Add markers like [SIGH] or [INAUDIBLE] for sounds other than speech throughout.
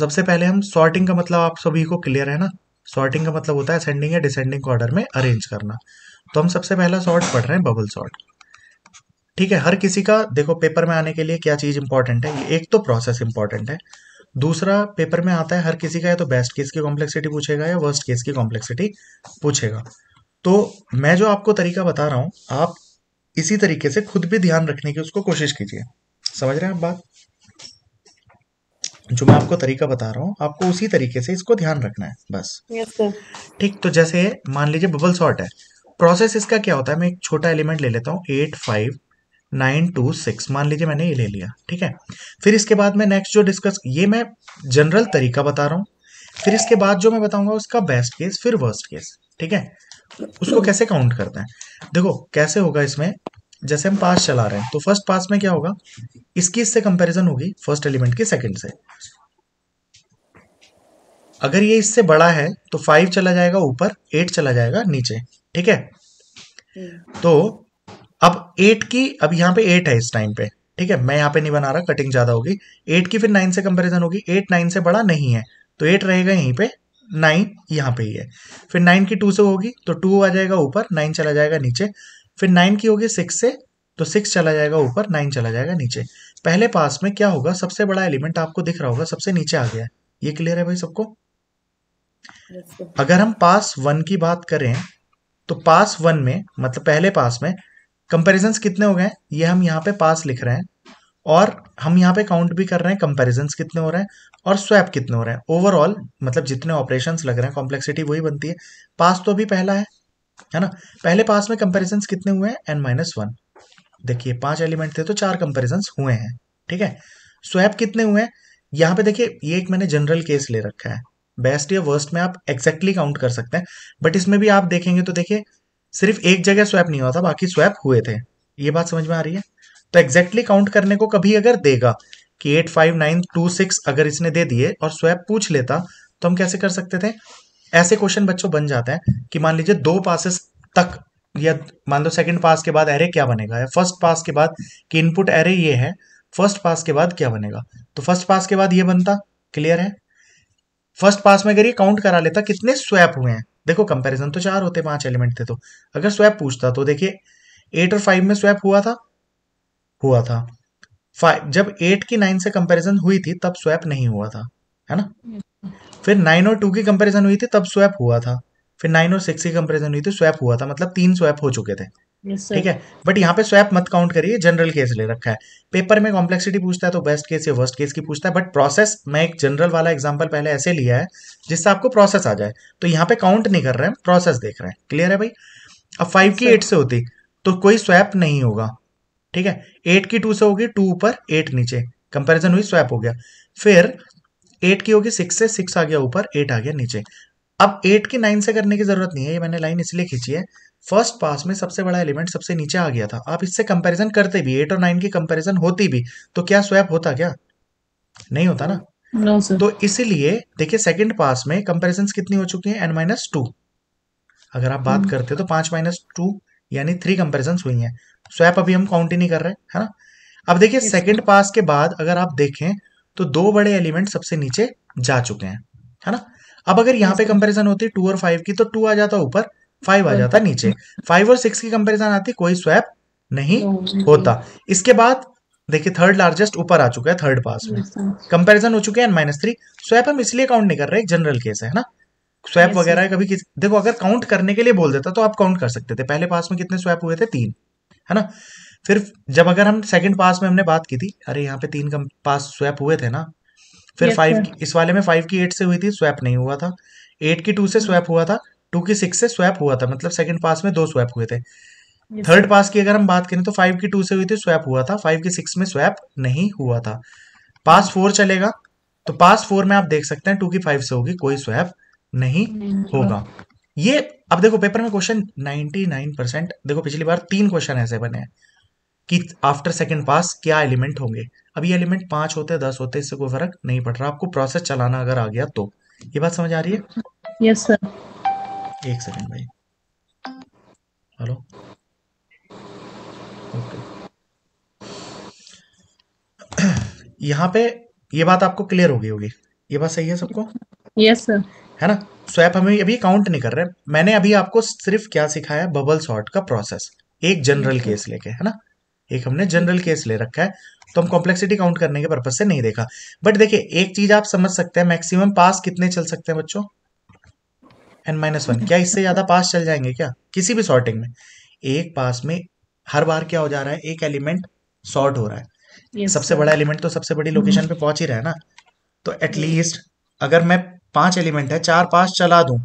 सबसे पहले हम सॉर्टिंग का मतलब आप सभी को क्लियर है ना सॉर्टिंग का मतलब होता है असेंडिंग या डिसेंडिंग ऑर्डर में अरेंज करना तो हम सबसे पहला सॉर्ट पढ़ रहे हैं बबल सॉर्ट ठीक है हर किसी का देखो पेपर में आने के लिए क्या चीज़ इंपॉर्टेंट है एक तो प्रोसेस इंपॉर्टेंट है दूसरा पेपर में आता है हर किसी का या तो बेस्ट केस की कॉम्प्लेक्सिटी पूछेगा या वर्स्ट केस की कॉम्प्लेक्सिटी पूछेगा तो मैं जो आपको तरीका बता रहा हूं आप इसी तरीके से खुद भी ध्यान रखने की उसको कोशिश कीजिए समझ रहे हैं आप बात जो मैं आपको तरीका बता रहा हूँ आपको उसी तरीके से इसको ध्यान रखना है बस ठीक तो जैसे मान लीजिए बबल सॉर्ट है प्रोसेस इसका क्या होता है मैं एक छोटा एलिमेंट ले लेता हूँ eight five nine two six मान लीजिए मैंने ये ले लिया ठीक है फिर इसके बाद मैं नेक्स्ट जो डिस्कस ये मैं जनरल तरीका बता रहा हूँ फिर इसके बाद जो मैं बताऊंगा उसका बेस्ट केस फिर वर्स्ट केस ठीक है उसको कैसे काउंट करते हैं देखो कैसे होगा इसमें जैसे हम पास चला रहे हैं तो फर्स्ट पास में क्या होगा इसकी इससे कंपैरिजन होगी फर्स्ट एलिमेंट की सेकंड से अगर ये इससे बड़ा है तो फाइव चला जाएगा ऊपर एट चला जाएगा नीचे ठीक है हम्म। तो अब एट की अब यहां पे एट है इस टाइम पे ठीक है मैं यहां पे नहीं बना रहा कटिंग ज्यादा होगी एट की फिर नाइन से कंपेरिजन होगी एट नाइन से बड़ा नहीं है तो एट रहेगा यहीं पर नाइन यहां पे ही है फिर नाइन की टू से होगी तो टू आ जाएगा ऊपर नाइन चला जाएगा नीचे फिर नाइन की होगी सिक्स से तो सिक्स चला जाएगा ऊपर नाइन चला जाएगा नीचे पहले पास में क्या होगा सबसे बड़ा एलिमेंट आपको दिख रहा होगा सबसे नीचे आ गया ये क्लियर है भाई सबको अगर हम पास वन की बात करें तो पास वन में मतलब पहले पास में कंपेरिजन कितने हो गए ये हम यहाँ पे पास लिख रहे हैं और हम यहाँ पे काउंट भी कर रहे हैं कंपेरिजन कितने हो रहे हैं और स्वैप कितने हो रहे हैं ओवरऑल मतलब जितने ऑपरेशंस लग रहे हैं कॉम्प्लेक्सिटी वही बनती है पास तो अभी पहला है है ना पहले पास में कंपेरिजन कितने हुए हैं एन माइनस वन देखिए पांच एलिमेंट थे तो चार कंपेरिजन हुए हैं ठीक है स्वैप कितने हुए हैं यहां पे देखिए ये एक मैंने जनरल केस ले रखा है बेस्ट या वर्स्ट में आप एक्जैक्टली काउंट कर सकते हैं बट इसमें भी आप देखेंगे तो देखिए सिर्फ एक जगह स्वैप नहीं हुआ था बाकी स्वैप हुए थे ये बात समझ में आ रही है तो एग्जैक्टली काउंट करने को कभी अगर देगा कि eight five nine two six अगर इसने दे दिए और स्वैप पूछ लेता तो हम कैसे कर सकते थे ऐसे क्वेश्चन बच्चों बन जाते हैं कि मान लीजिए दो पासिस तक या मान लो सेकंड पास के बाद एरे क्या बनेगा या फर्स्ट पास के बाद कि इनपुट एरे ये है फर्स्ट पास के बाद क्या बनेगा तो फर्स्ट पास के बाद ये बनता क्लियर है फर्स्ट पास में अगर ये काउंट करा लेता कितने स्वैप हुए हैं देखो कंपैरिजन तो चार होते पांच एलिमेंट थे तो अगर स्वैप पूछता तो देखिए एट और फाइव में स्वैप हुआ था हुआ था फाइव जब एट की नाइन से कंपैरिजन हुई थी तब स्वैप नहीं हुआ था है ना फिर नाइन और टू की कंपेरिजन हुई थी तब स्वैप हुआ था फिर नाइन और सिक्स की कंपेरिजन हुई थी स्वैप हुआ था मतलब तीन स्वैप हो चुके थे ठीक है बट यहाँ पे स्वैप मत काउंट करिए जनरल केस ले रखा है पेपर में कॉम्प्लेक्सिटी पूछता है तो बेस्ट केस या वर्स्ट केस की पूछता है बट प्रोसेस मैं एक जनरल वाला एग्जाम्पल पहले ऐसे लिया है जिससे आपको प्रोसेस आ जाए तो यहाँ पे काउंट नहीं कर रहे हैं प्रोसेस देख रहे हैं क्लियर है भाई अब फाइव की एट से होती तो कोई स्वैप नहीं होगा ठीक है एट की टू से होगी टू ऊपर एट नीचे कंपेरिजन हुई स्वैप हो गया फिर एट की होगी सिक्स से सिक्स आ गया ऊपर एट आ गया नीचे अब एट की नाइन से करने की जरूरत नहीं है ये मैंने लाइन इसलिए खींची है फर्स्ट पास में सबसे बड़ा एलिमेंट सबसे नीचे आ गया था आप इससे कंपैरिजन करते भी एट और नाइन की कंपैरिजन होती भी तो क्या स्वैप होता क्या नहीं होता ना no, तो इसीलिए देखिए सेकंड पास में कंपैरिजन कितनी हो चुकी है एन माइनस टू अगर आप बात hmm. करते तो पांच माइनस टू यानी थ्री कंपेरिजन हुई है स्वैप अभी हम काउंट ही नहीं कर रहे है ना अब देखिए सेकेंड पास के बाद अगर आप देखें तो दो बड़े एलिमेंट सबसे नीचे जा चुके हैं है ना अब अगर यहाँ पे कंपैरिजन होती टू और फाइव की तो टू आ जाता ऊपर फाइव आ जाता नीचे फाइव और सिक्स की कंपैरिजन आती कोई स्वैप नहीं होता इसके बाद देखिए थर्ड लार्जेस्ट ऊपर आ चुका है थर्ड पास में कंपैरिजन हो चुके हैं माइनस थ्री स्वैप हम इसलिए काउंट नहीं कर रहे एक जनरल केस है ना स्वैप वगैरह कभी किस देखो अगर काउंट करने के लिए बोल देता तो आप काउंट कर सकते थे पहले पास में कितने स्वैप हुए थे तीन है ना फिर जब अगर हम सेकंड पास में हमने बात की थी अरे यहाँ पे तीन कम पास स्वैप हुए थे ना फिर फाइव इस वाले में फाइव की एट से हुई थी स्वैप नहीं हुआ था एट की टू से स्वैप हुआ था टू की सिक्स से स्वैप हुआ था मतलब सेकंड पास में दो स्वैप हुए थे थर्ड पास की अगर हम बात करें तो फाइव की टू से हुई थी स्वैप हुआ था फाइव की सिक्स में स्वैप नहीं हुआ था पास फोर चलेगा तो पास फोर में आप देख सकते हैं टू की फाइव से होगी कोई स्वैप नहीं, होगा ये अब देखो पेपर में क्वेश्चन नाइन परसेंट देखो पिछली बार तीन क्वेश्चन ऐसे बने हैं कि आफ्टर सेकेंड पास क्या एलिमेंट होंगे अब ये एलिमेंट पांच होते दस होते इससे कोई फर्क नहीं पड़ रहा आपको प्रोसेस चलाना अगर आ गया तो ये बात समझ आ रही है यस सर एक सेकेंड भाई हेलो ओके यहाँ पे ये बात आपको क्लियर हो गई होगी ये बात सही है सबको यस yes, सर है ना स्वैप हमें अभी काउंट नहीं कर रहे मैंने अभी आपको सिर्फ क्या सिखाया बबल सॉर्ट का प्रोसेस एक जनरल केस लेके है ना एक हमने जनरल केस ले रखा है तो हम कॉम्प्लेक्सिटी काउंट करने के पर्पज से नहीं देखा बट देखिए एक चीज आप समझ सकते हैं मैक्सिमम पास कितने चल सकते हैं बच्चों एन माइनस वन क्या इससे ज्यादा पास चल जाएंगे क्या किसी भी सॉर्टिंग में एक पास में हर बार क्या हो जा रहा है एक एलिमेंट सॉर्ट हो रहा है yes, सबसे बड़ा एलिमेंट तो सबसे बड़ी लोकेशन पे पहुंच ही रहा है ना तो एटलीस्ट अगर मैं पांच एलिमेंट है चार पास चला दू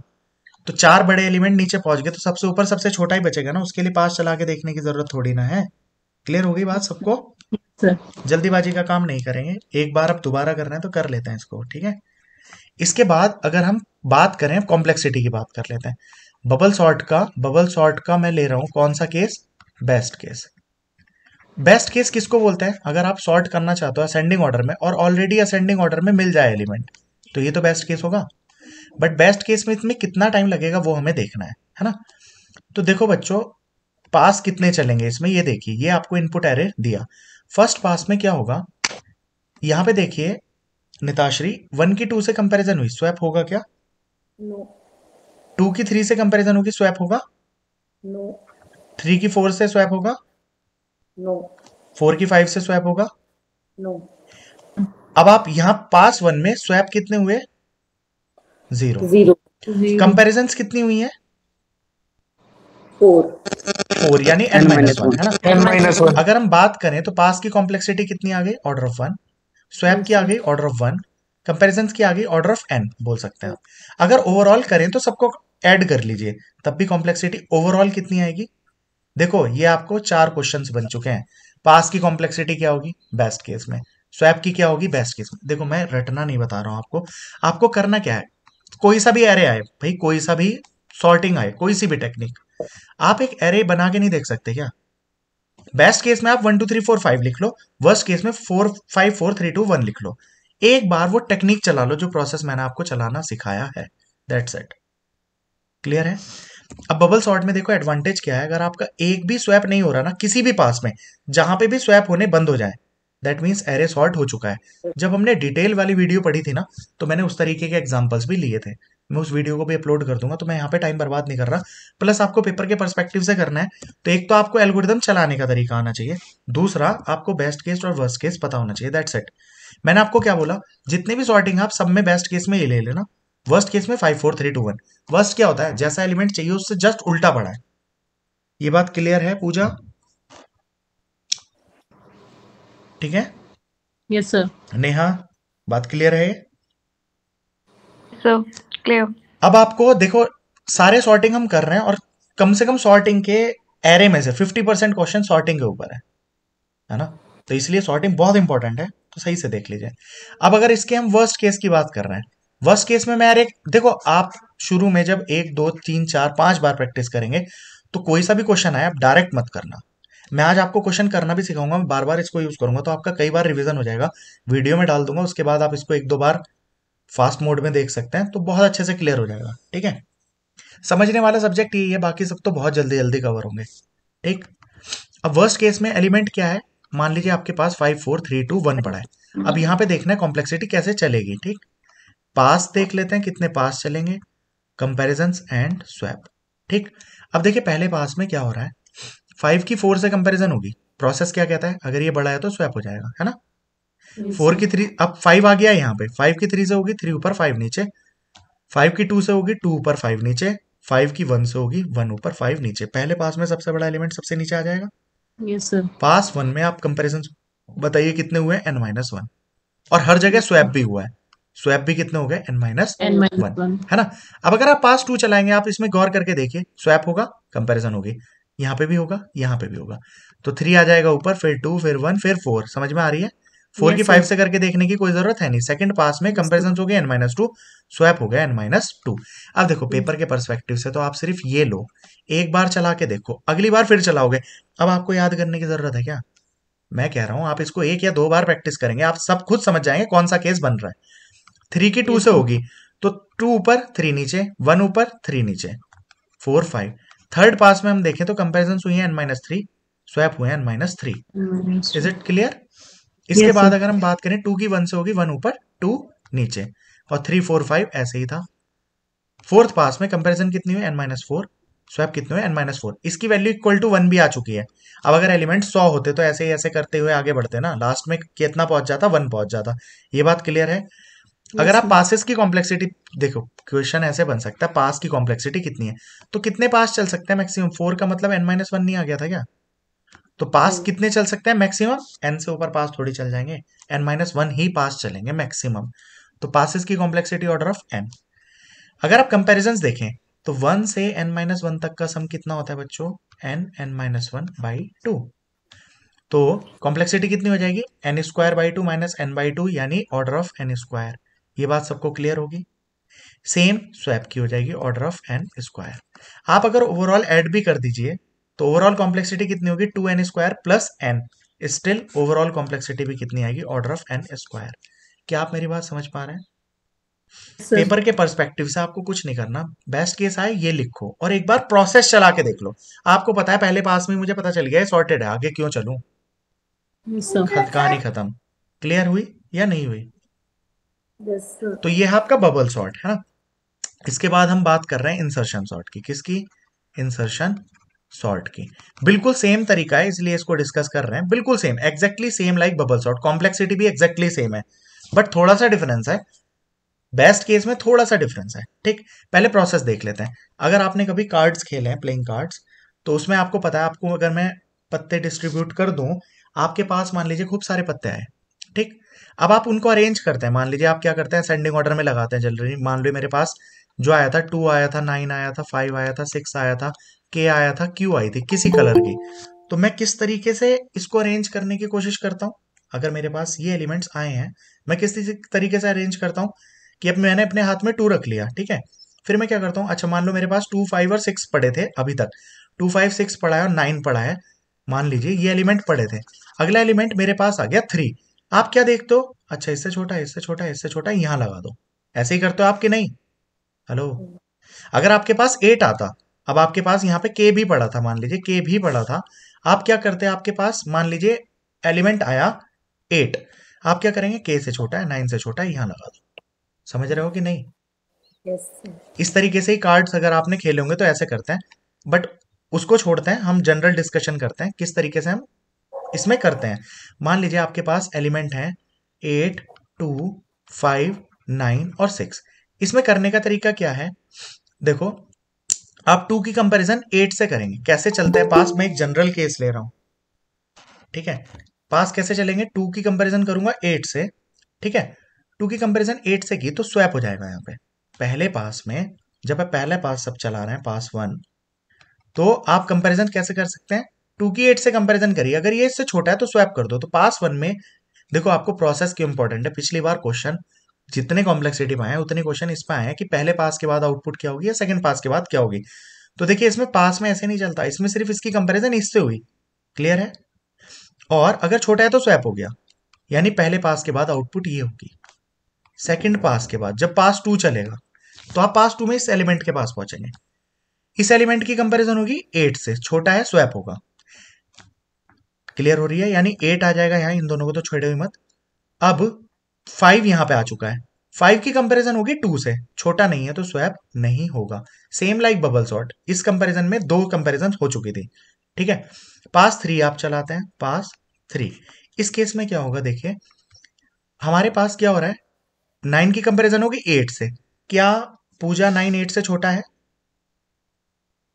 तो चार बड़े एलिमेंट नीचे पहुंच गए तो सबसे ऊपर सबसे छोटा ही बचेगा ना उसके लिए पास चला के देखने की जरूरत थोड़ी ना है क्लियर हो गई बात सबको जल्दीबाजी का काम नहीं करेंगे एक बार अब दोबारा कर रहे हैं तो कर लेते हैं इसको ठीक है इसके बाद अगर हम बात करें कॉम्प्लेक्सिटी की बात कर लेते हैं बबल सॉर्ट का बबल सॉर्ट का मैं ले रहा हूं कौन सा case best case best case किसको बोलते हैं अगर आप सॉर्ट करना चाहते हो असेंडिंग ऑर्डर में और ऑलरेडी असेंडिंग ऑर्डर में मिल जाए एलिमेंट तो ये तो बेस्ट केस होगा बट बेस्ट केस में इसमें कितना टाइम लगेगा वो हमें देखना है है ना तो देखो बच्चों पास कितने चलेंगे इसमें ये देखिए ये आपको इनपुट एरे दिया फर्स्ट पास में क्या होगा यहाँ पे देखिए निताश्री वन की टू से कंपैरिजन हुई स्वैप होगा क्या टू no. की थ्री से कंपैरिजन होगी स्वैप होगा थ्री no. की फोर से स्वैप होगा फोर no. की फाइव से स्वैप होगा no. अब आप यहाँ पास वन में स्वैप कितने हुए जीरो जीरो कंपेरिजन कितनी हुई है फोर यानी एन माइनस वन है ना एन माइनस वन अगर हम बात करें तो पास की कॉम्प्लेक्सिटी कितनी आ गई ऑर्डर ऑफ वन स्वैप की आ गई ऑर्डर ऑफ वन कंपेरिजन की आ गई ऑर्डर ऑफ एन बोल सकते हैं अगर ओवरऑल करें तो सबको एड कर लीजिए तब भी कॉम्प्लेक्सिटी ओवरऑल कितनी आएगी देखो ये आपको चार क्वेश्चन बन चुके हैं पास की कॉम्प्लेक्सिटी क्या होगी बेस्ट केस में स्वैप की क्या होगी बेस्ट केस में देखो मैं रटना नहीं बता रहा हूं आपको आपको करना क्या है कोई सा भी एरे आए भाई कोई सा भी सॉर्टिंग आए कोई सी भी टेक्निक आप एक एरे बना के नहीं देख सकते क्या बेस्ट केस में आप one two three four five लिख लो वर्स्ट केस में four five four three two one लिख लो एक बार वो टेक्निक चला लो जो प्रोसेस मैंने आपको चलाना सिखाया है दैट्स इट क्लियर है अब बबल सॉर्ट में देखो एडवांटेज क्या है अगर आपका एक भी स्वैप नहीं हो रहा ना किसी भी पास में जहां पे भी स्वैप होने बंद हो जाए दैट मीन्स एरे सॉर्ट हो चुका है जब हमने डिटेल वाली वीडियो पढ़ी थी ना तो मैंने उस तरीके के एग्जाम्पल्स भी लिए थे मैं उस वीडियो को भी अपलोड कर दूंगा तो मैं यहाँ पे टाइम बर्बाद नहीं कर रहा प्लस आपको पेपर के परस्पेक्टिव से करना है तो एक तो आपको एल्गोरिदम चलाने का तरीका आना चाहिए दूसरा आपको बेस्ट केस और वर्स्ट केस पता होना चाहिए दैट सेट मैंने आपको क्या बोला जितने भी सॉर्टिंग आप सब में बेस्ट केस में ये ले लेना वर्स्ट केस में five four three two one worst क्या होता है जैसा एलिमेंट चाहिए उससे जस्ट उल्टा पड़ा है ये बात क्लियर है पूजा ठीक है यस सर नेहा बात क्लियर है सर क्लियर अब आपको देखो सारे सॉर्टिंग हम कर रहे हैं और कम से कम सॉर्टिंग के एरे में से फिफ्टी परसेंट क्वेश्चन सॉर्टिंग के ऊपर है है ना तो इसलिए सॉर्टिंग बहुत इंपॉर्टेंट है तो सही से देख लीजिए अब अगर इसके हम वर्स्ट केस की बात कर रहे हैं वर्स्ट केस में मैं यार एक देखो आप शुरू में जब एक दो तीन चार पांच बार प्रैक्टिस करेंगे तो कोई सा भी क्वेश्चन आए आप डायरेक्ट मत करना मैं आज आपको क्वेश्चन करना भी सिखाऊंगा मैं बार बार इसको यूज करूंगा तो आपका कई बार रिवीजन हो जाएगा वीडियो में डाल दूंगा उसके बाद आप इसको एक दो बार फास्ट मोड में देख सकते हैं तो बहुत अच्छे से क्लियर हो जाएगा ठीक है समझने वाला सब्जेक्ट यही है बाकी सब तो बहुत जल्दी जल्दी कवर होंगे ठीक अब वर्स्ट केस में एलिमेंट क्या है मान लीजिए आपके पास five four three two one पड़ा है अब यहाँ पे देखना है कॉम्प्लेक्सिटी कैसे चलेगी ठीक पास देख लेते हैं कितने पास चलेंगे कंपेरिजन एंड स्वैप ठीक अब देखिए पहले पास में क्या हो रहा है फाइव की फोर से कंपेरिजन होगी प्रोसेस क्या कहता है अगर ये बड़ा है तो स्वैप हो जाएगा है ना फोर की थ्री अब फाइव आ गया यहाँ पे फाइव की थ्री से होगी थ्री ऊपर फाइव नीचे फाइव की टू से होगी टू ऊपर फाइव नीचे फाइव की वन से होगी वन ऊपर फाइव नीचे पहले पास में सबसे बड़ा एलिमेंट सबसे नीचे आ जाएगा yes, sir. पास वन में आप कंपेरिजन बताइए कितने हुए एन माइनस वन और हर जगह स्वैप भी हुआ है स्वैप भी कितने हो गए एन माइनस वन है ना अब अगर आप पास टू चलाएंगे आप इसमें गौर करके देखिए स्वैप होगा कंपेरिजन होगी यहाँ पे भी होगा यहाँ पे भी होगा तो थ्री आ जाएगा ऊपर फिर टू फिर वन फिर फोर समझ में आ रही है फोर yes, की फाइव से करके देखने की कोई जरूरत है नहीं सेकंड पास में कंपेरिजन हो गया एन माइनस टू स्वैप हो गया एन माइनस टू अब देखो पेपर के परस्पेक्टिव से तो आप सिर्फ ये लो एक बार चला के देखो अगली बार फिर चलाओगे अब आपको याद करने की जरूरत है क्या मैं कह रहा हूं आप इसको एक या दो बार प्रैक्टिस करेंगे आप सब खुद समझ जाएंगे कौन सा केस बन रहा है थ्री की टू से होगी तो टू ऊपर थ्री नीचे वन ऊपर थ्री नीचे फोर फाइव थर्ड पास में हम देखें तो कंपेरिजन हुई है एन माइनस थ्री स्वैप हुए N minus three is it clear इसके बाद अगर हम बात करें टू की वन से होगी वन ऊपर टू नीचे और थ्री फोर फाइव ऐसे ही था फोर्थ पास में कंपेरिजन कितनी हुई एन माइनस फोर स्वैप कितने एन माइनस फोर इसकी वैल्यू इक्वल टू वन भी आ चुकी है अब अगर एलिमेंट सौ होते तो ऐसे ही ऐसे करते हुए आगे बढ़ते ना लास्ट में कितना पहुंच जाता वन पहुंच जाता ये बात क्लियर है अगर आप पासिस की कॉम्प्लेक्सिटी देखो क्वेश्चन ऐसे बन सकता है पास की कॉम्प्लेक्सिटी कितनी है तो कितने पास चल सकते हैं मैक्सिमम फोर का मतलब एन माइनस वन नहीं आ गया था क्या तो पास हम्म। कितने चल सकते हैं मैक्सिमम एन से ऊपर पास थोड़ी चल जाएंगे एन माइनस वन ही पास चलेंगे मैक्सिमम तो पासिस की कॉम्प्लेक्सिटी ऑर्डर ऑफ एन अगर आप कंपेरिजन देखें तो वन से एन माइनस वन तक का सम कितना होता है बच्चों N N minus one by two तो कॉम्प्लेक्सिटी कितनी हो जाएगी N square by two minus N by two यानी ऑर्डर ऑफ एन स्क्वायर ये बात सबको क्लियर होगी सेम स्वैप की हो जाएगी ऑर्डर ऑफ एन स्क्वायर आप अगर ओवरऑल ऐड भी कर दीजिए तो ओवरऑल कॉम्प्लेक्सिटी कितनी होगी two N square plus N still overall complexity भी कितनी आएगी ऑर्डर ऑफ एन स्क्वायर क्या आप मेरी बात समझ पा रहे हैं पेपर के पर्सपेक्टिव से आपको कुछ नहीं करना बेस्ट केस आए ये लिखो और एक बार प्रोसेस चला के देख लो आपको पता है पहले पास में मुझे पता चल गया सॉर्टेड है आगे क्यों चलूं कहानी खत्म क्लियर हुई या नहीं हुई yes, तो ये है आपका बबल सॉर्ट है ना इसके बाद हम बात कर रहे हैं इंसर्शन सॉर्ट की किसकी इंसर्शन सॉर्ट की बिल्कुल सेम तरीका है इसलिए इसको डिस्कस कर रहे हैं बिल्कुल same exactly same like bubble sort complexity भी एक्जैक्टली exactly सेम है बट थोड़ा सा डिफरेंस है बेस्ट केस में थोड़ा सा डिफरेंस है ठीक पहले प्रोसेस देख लेते हैं अगर आपने कभी कार्ड्स खेले हैं प्लेइंग कार्ड्स तो उसमें आपको पता है आपको अगर मैं पत्ते डिस्ट्रीब्यूट कर दूं आपके पास मान लीजिए खूब सारे पत्ते आए ठीक अब आप उनको अरेंज करते हैं मान लीजिए आप क्या करते हैं सेंडिंग ऑर्डर में लगाते हैं जनरली मान लो मेरे पास जो आया था टू आया था नाइन आया था फाइव आया था सिक्स आया था के आया था क्यू आई थी किसी कलर की तो मैं किस तरीके से इसको अरेंज करने की कोशिश करता हूँ अगर मेरे पास ये एलिमेंट्स आए हैं मैं किस तरीके से अरेंज करता हूँ कि अब मैंने अपने हाथ में टू रख लिया ठीक है फिर मैं क्या करता हूँ अच्छा मान लो मेरे पास टू फाइव और सिक्स पड़े थे अभी तक टू फाइव सिक्स पढ़ा है और नाइन पढ़ा है मान लीजिए ये एलिमेंट पड़े थे अगला एलिमेंट मेरे पास आ गया थ्री आप क्या देखते हो अच्छा इससे छोटा इससे छोटा इससे छोटा यहाँ लगा दो ऐसे ही करते हो आपके नहीं हेलो हम्म। अगर आपके पास एट आता अब आपके पास यहाँ पे के भी पड़ा था मान लीजिए के भी पड़ा था आप क्या करते हैं आपके पास मान लीजिए एलिमेंट आया एट आप क्या करेंगे के से छोटा है नाइन से छोटा है यहाँ लगा दो समझ रहे हो कि नहीं yes. इस तरीके से ही कार्ड्स अगर आपने खेले होंगे तो ऐसे करते हैं बट उसको छोड़ते हैं हम जनरल डिस्कशन करते हैं किस तरीके से हम इसमें करते हैं मान लीजिए आपके पास एलिमेंट है एट टू फाइव नाइन और सिक्स इसमें करने का तरीका क्या है देखो आप टू की कंपैरिजन एट से करेंगे कैसे चलता है पास मैं एक जनरल केस ले रहा हूं ठीक है पास कैसे चलेंगे टू की कंपैरिजन करूंगा एट से ठीक है टू की कंपैरिजन एट से की तो स्वैप हो जाएगा यहाँ पे पहले पास में जब आप पहले पास सब चला रहे हैं पास वन तो आप कंपेरिजन कैसे कर सकते हैं टू की एट से कंपेरिजन करिए अगर ये इससे छोटा है तो स्वैप कर दो तो पास वन में देखो आपको प्रोसेस क्यों इंपॉर्टेंट है पिछली बार क्वेश्चन जितने कॉम्प्लेक्सिटी में आए उतने क्वेश्चन इस पर आए हैं कि पहले पास के बाद आउटपुट क्या होगी या सेकंड पास के बाद क्या होगी तो देखिए इसमें पास में ऐसे नहीं चलता इसमें सिर्फ इसकी कंपेरिजन इससे हुई क्लियर है और अगर छोटा है तो स्वैप हो गया यानी पहले पास के बाद आउटपुट ये होगी सेकेंड पास के बाद जब पास टू चलेगा तो आप पास टू में इस एलिमेंट के पास पहुंचेंगे इस एलिमेंट की कंपेरिजन होगी एट से छोटा है स्वैप होगा क्लियर हो रही है यानी एट आ जाएगा यहां इन दोनों को तो छोड़े हुई मत अब फाइव यहां पे आ चुका है फाइव की कंपैरिजन होगी टू से छोटा नहीं है तो स्वैप नहीं होगा सेम लाइक बबल सॉर्ट इस कंपैरिजन में दो कंपैरिजन हो चुकी थी ठीक है पास थ्री आप चलाते हैं पास थ्री इस केस में क्या होगा देखिए हमारे पास क्या हो रहा है नाइन की कंपैरिजन होगी एट से क्या पूजा नाइन एट से छोटा है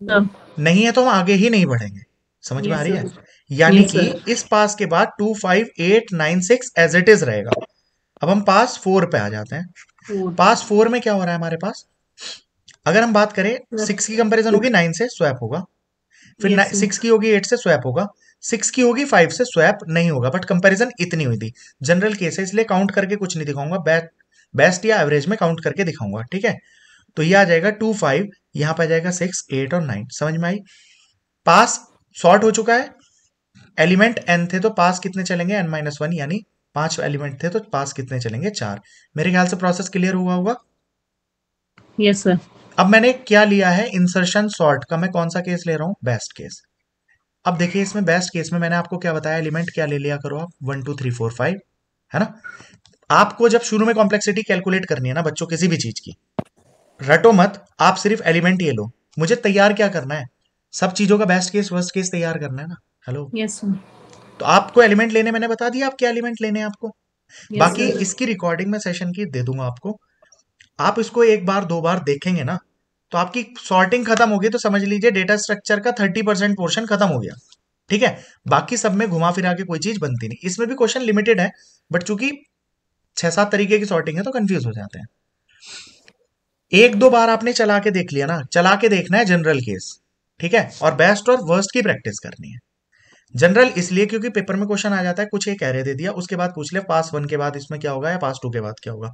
नहीं है तो हम आगे ही नहीं बढ़ेंगे समझ में आ रही है यानी कि इस पास के बाद two five eight nine six as it is रहेगा अब हम पास फोर पे आ जाते हैं पास फोर में क्या हो रहा है हमारे पास अगर हम बात करें सिक्स की कंपैरिजन होगी नाइन से स्वैप होगा फिर सिक्स की होगी एट से स्वैप होगा सिक्स की होगी फाइव से स्वैप नहीं होगा बट कंपैरिजन इतनी हुई थी जनरल केस है इसलिए काउंट करके कुछ नहीं दिखाऊंगा बेस्ट बेस्ट या एवरेज में काउंट करके दिखाऊंगा ठीक है तो ये आ जाएगा टू फाइव यहां पर आ जाएगा सिक्स एट और नाइन समझ में आई पास शॉर्ट हो चुका है एलिमेंट एन थे तो पास कितने चलेंगे एन माइनस वन यानी पांच एलिमेंट थे तो पास कितने चलेंगे चार मेरे ख्याल से प्रोसेस क्लियर हुआ होगा यस सर अब मैंने क्या लिया है इंसर्शन सॉर्ट का मैं कौन सा केस ले रहा हूँ बेस्ट केस अब देखिए इसमें बेस्ट केस में मैंने आपको क्या बताया एलिमेंट क्या ले लिया करो आप one two three four five है ना आपको जब शुरू में कॉम्प्लेक्सिटी कैलकुलेट करनी है ना बच्चों किसी भी चीज की रटो मत आप सिर्फ एलिमेंट ये लो मुझे तैयार क्या करना है सब चीजों का बेस्ट केस वर्स्ट केस तैयार करना है ना हेलो यस yes, तो आपको एलिमेंट लेने मैंने बता दिया आप क्या एलिमेंट लेने आपको yes, बाकी sir. इसकी रिकॉर्डिंग में सेशन की दे दूंगा आपको आप इसको एक बार दो बार देखेंगे ना तो आपकी सॉर्टिंग खत्म होगी तो समझ लीजिए डेटा स्ट्रक्चर का थर्टी परसेंट पोर्शन खत्म हो गया ठीक है बाकी सब में घुमा फिरा के कोई चीज बनती नहीं इसमें भी क्वेश्चन लिमिटेड है बट चूंकि छह सात तरीके की सॉर्टिंग है तो कंफ्यूज हो जाते हैं एक दो बार आपने चला के देख लिया ना चला के देखना है जनरल केस ठीक है और बेस्ट और वर्स्ट की प्रैक्टिस करनी है जनरल इसलिए क्योंकि पेपर में क्वेश्चन आ जाता है कुछ एक एरे दे दिया उसके बाद पूछ ले पास वन के बाद इसमें क्या होगा या पास टू के बाद क्या होगा